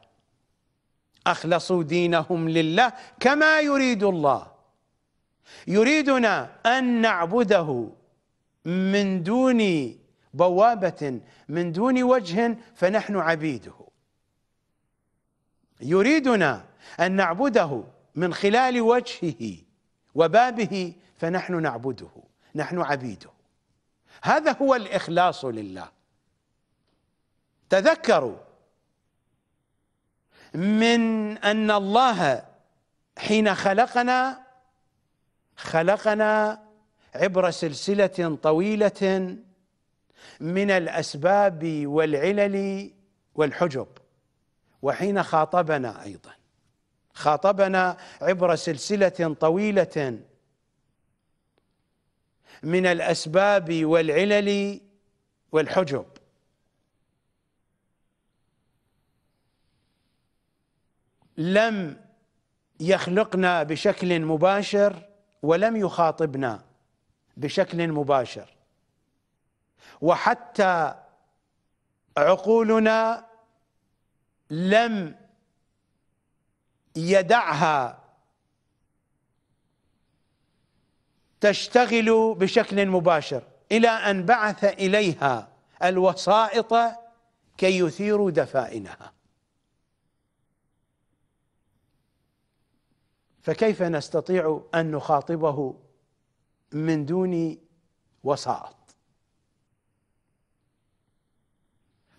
أخلصوا دينهم لله كما يريد الله يريدنا أن نعبده من دون بوابة من دون وجه فنحن عبيده يريدنا أن نعبده من خلال وجهه وبابه فنحن نعبده نحن عبيده هذا هو الإخلاص لله تذكروا من أن الله حين خلقنا خلقنا عبر سلسلة طويلة من الأسباب والعلل والحجب وحين خاطبنا أيضا خاطبنا عبر سلسلة طويلة من الأسباب والعلل والحجب لم يخلقنا بشكل مباشر ولم يخاطبنا بشكل مباشر وحتى عقولنا لم يدعها تشتغل بشكل مباشر الى ان بعث اليها الوسائط كي يثيروا دفائنها فكيف نستطيع ان نخاطبه من دون وسائط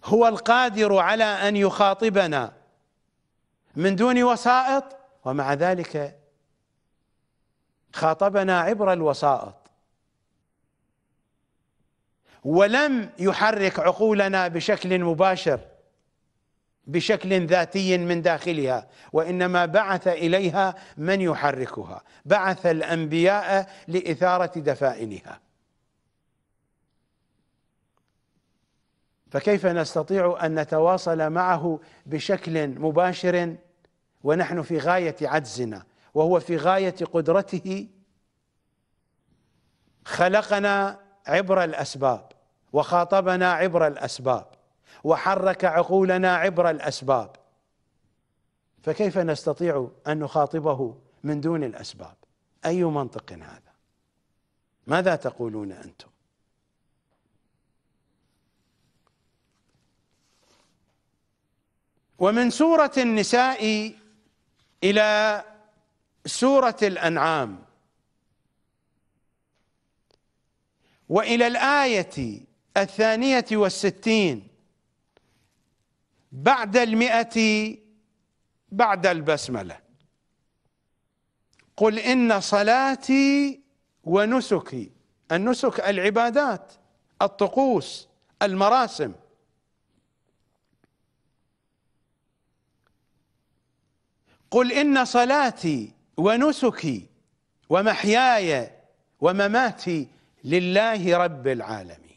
هو القادر على ان يخاطبنا من دون وسائط ومع ذلك خاطبنا عبر الوسائط ولم يحرك عقولنا بشكل مباشر بشكل ذاتي من داخلها وانما بعث اليها من يحركها بعث الانبياء لاثاره دفائنها فكيف نستطيع ان نتواصل معه بشكل مباشر ونحن في غايه عجزنا وهو في غاية قدرته خلقنا عبر الأسباب وخاطبنا عبر الأسباب وحرك عقولنا عبر الأسباب فكيف نستطيع أن نخاطبه من دون الأسباب أي منطق هذا ماذا تقولون أنتم ومن سورة النساء إلى سوره الانعام والى الايه الثانيه والستين بعد المئه بعد البسمله قل ان صلاتي ونسكي النسك العبادات الطقوس المراسم قل ان صلاتي ونسكي ومحياي ومماتي لله رب العالمين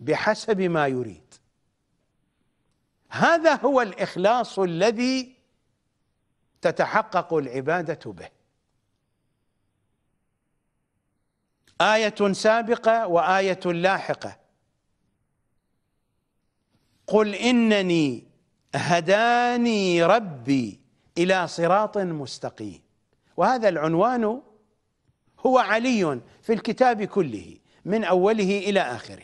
بحسب ما يريد هذا هو الإخلاص الذي تتحقق العبادة به آية سابقة وآية لاحقة قل إنني هداني ربي الى صراط مستقيم وهذا العنوان هو علي في الكتاب كله من اوله الى اخره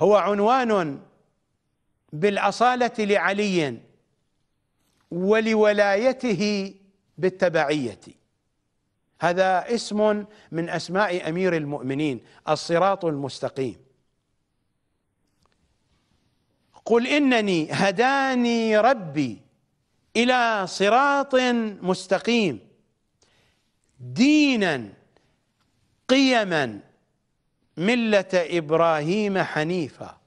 هو عنوان بالاصاله لعلي ولولايته بالتبعيه هذا اسم من اسماء امير المؤمنين الصراط المستقيم قل انني هداني ربي الى صراط مستقيم دينا قيما مله ابراهيم حنيفا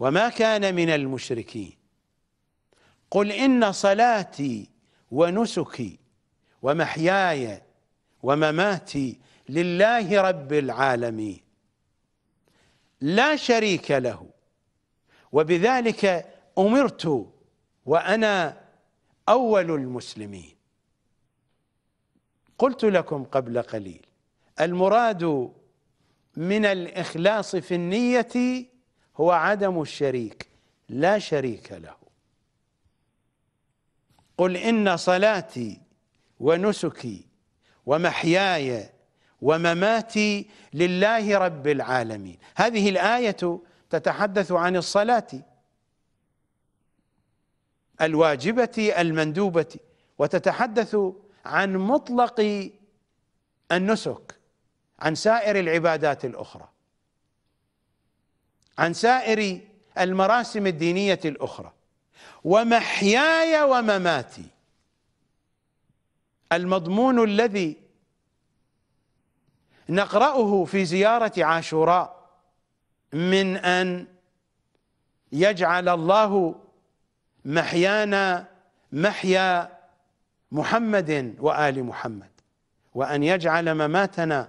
وما كان من المشركين قل ان صلاتي ونسكي ومحياي ومماتي لله رب العالمين لا شريك له وبذلك أمرت وأنا أول المسلمين قلت لكم قبل قليل المراد من الإخلاص في النية هو عدم الشريك لا شريك له قل إن صلاتي ونسكي ومحياي ومماتي لله رب العالمين هذه الآية تتحدث عن الصلاة الواجبة المندوبة وتتحدث عن مطلق النسك عن سائر العبادات الأخرى عن سائر المراسم الدينية الأخرى ومحياي ومماتي المضمون الذي نقرأه في زيارة عاشوراء من أن يجعل الله محيانا محيا محمد وآل محمد وأن يجعل مماتنا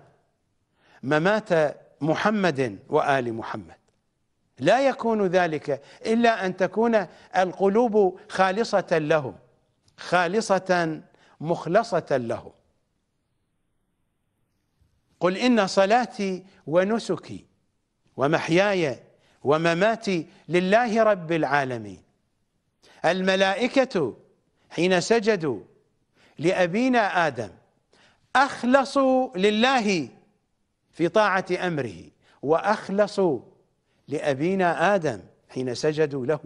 ممات محمد وآل محمد لا يكون ذلك إلا أن تكون القلوب خالصة لهم خالصة مخلصة لهم قل إن صلاتي ونسكي ومحياي ومماتي لله رب العالمين الملائكة حين سجدوا لأبينا آدم أخلصوا لله في طاعة أمره وأخلصوا لأبينا آدم حين سجدوا له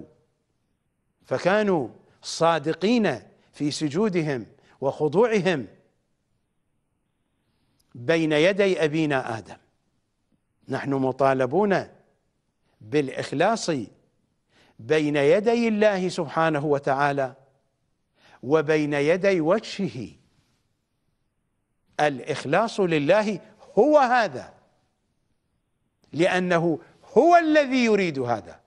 فكانوا صادقين في سجودهم وخضوعهم بين يدي أبينا آدم نحن مطالبون بالاخلاص بين يدي الله سبحانه وتعالى وبين يدي وجهه الاخلاص لله هو هذا لانه هو الذي يريد هذا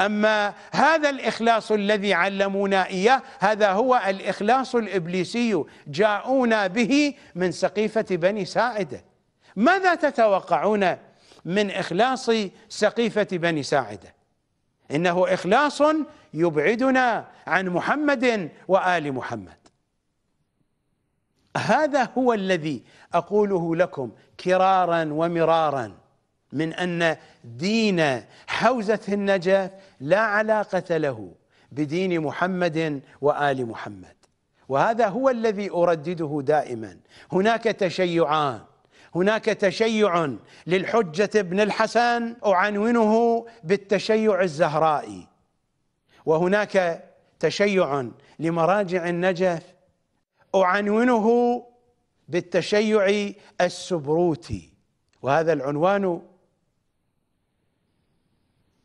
اما هذا الاخلاص الذي علمونا اياه هذا هو الاخلاص الابليسي جاءونا به من سقيفه بني ساعده ماذا تتوقعون من إخلاص سقيفة بني ساعدة إنه إخلاص يبعدنا عن محمد وآل محمد هذا هو الذي أقوله لكم كرارا ومرارا من أن دين حوزة النجف لا علاقة له بدين محمد وآل محمد وهذا هو الذي أردده دائما هناك تشيعان هناك تشيع للحجة بن الحسن أعنونه بالتشيع الزهرائي وهناك تشيع لمراجع النجف أعنونه بالتشيع السبروتي وهذا العنوان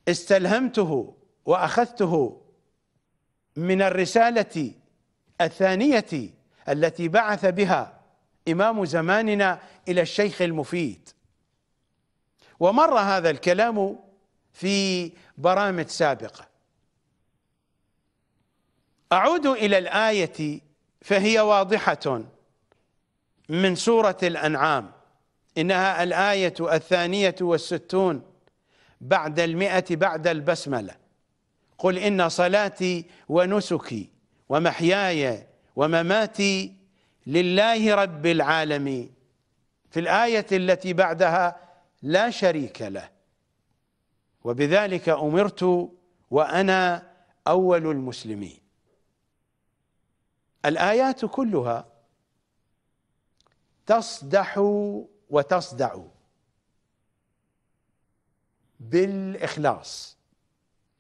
استلهمته وأخذته من الرسالة الثانية التي بعث بها إمام زماننا إلى الشيخ المفيد ومر هذا الكلام في برامج سابقة أعود إلى الآية فهي واضحة من سورة الأنعام إنها الآية الثانية والستون بعد المئة بعد البسملة قل إن صلاتي ونسكي ومحياي ومماتي لله رب العالمين في الآية التي بعدها لا شريك له وبذلك أمرت وأنا أول المسلمين الآيات كلها تصدح وتصدع بالإخلاص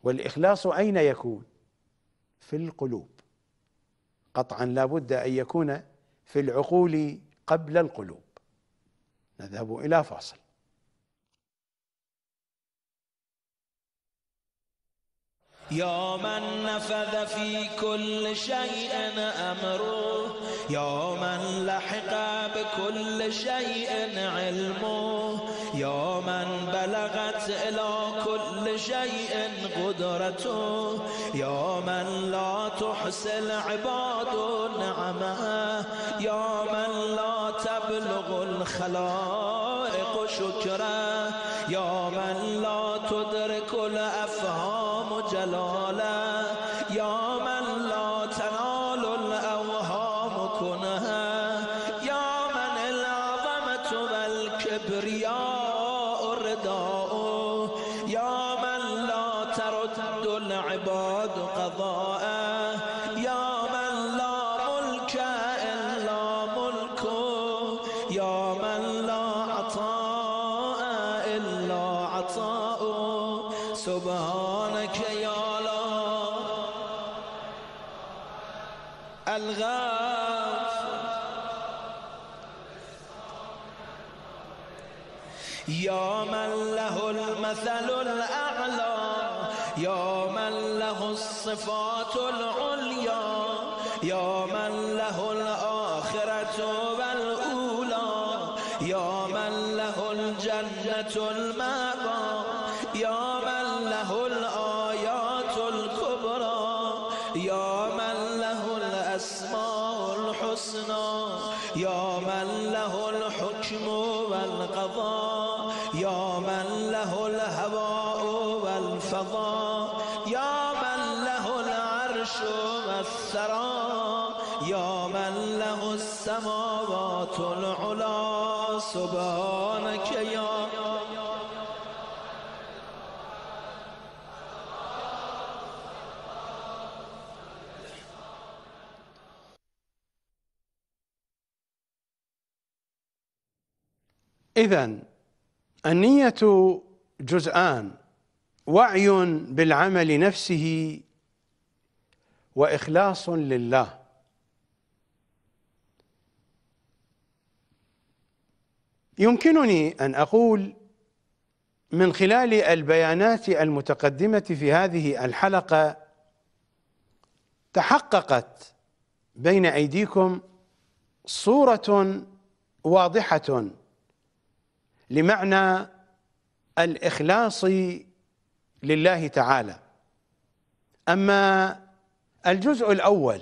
والإخلاص أين يكون؟ في القلوب قطعا لا بد أن يكون في العقول قبل القلوب نذهب إلى فاصل يا من نفذ في كل شيء أمره يا من لحق بكل شيء علمه يا من بلغت إلى كل شيء قدرته يا من لا تحصي العباد نعمه يا খালা الصفات العليا يا من له الآخرة والأولى يا من له الجنة المعلى إذا النية جزءان وعي بالعمل نفسه وإخلاص لله يمكنني أن أقول من خلال البيانات المتقدمة في هذه الحلقة تحققت بين أيديكم صورة واضحة لمعنى الاخلاص لله تعالى اما الجزء الاول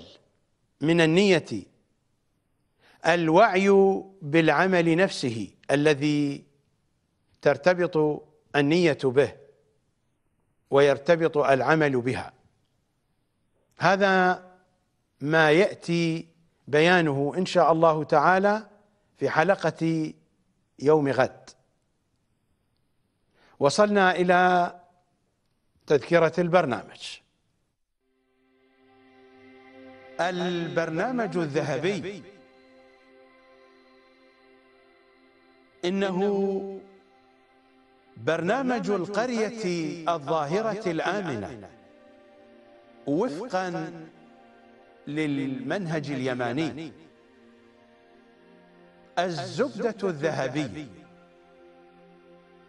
من النيه الوعي بالعمل نفسه الذي ترتبط النيه به ويرتبط العمل بها هذا ما ياتي بيانه ان شاء الله تعالى في حلقه يوم غد وصلنا إلى تذكرة البرنامج البرنامج الذهبي إنه برنامج القرية الظاهرة الآمنة وفقا للمنهج اليماني الزبدة الذهبيه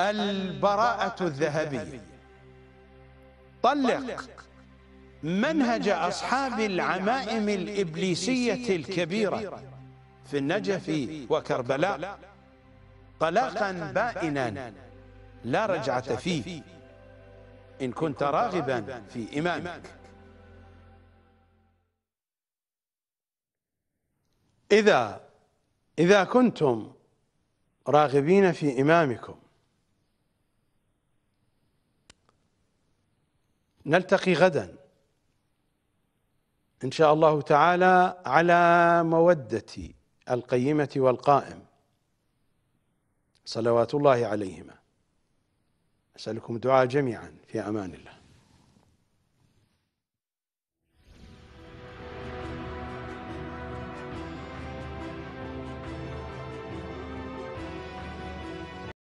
البراءة الذهبية طلق منهج أصحاب العمائم الإبليسية الكبيرة في النجف وكربلاء طلاقا بائنا لا رجعة فيه إن كنت راغبا في إمامك إذا إذا كنتم راغبين في إمامكم نلتقي غدا ان شاء الله تعالى على موده القيمه والقائم صلوات الله عليهما اسالكم الدعاء جميعا في امان الله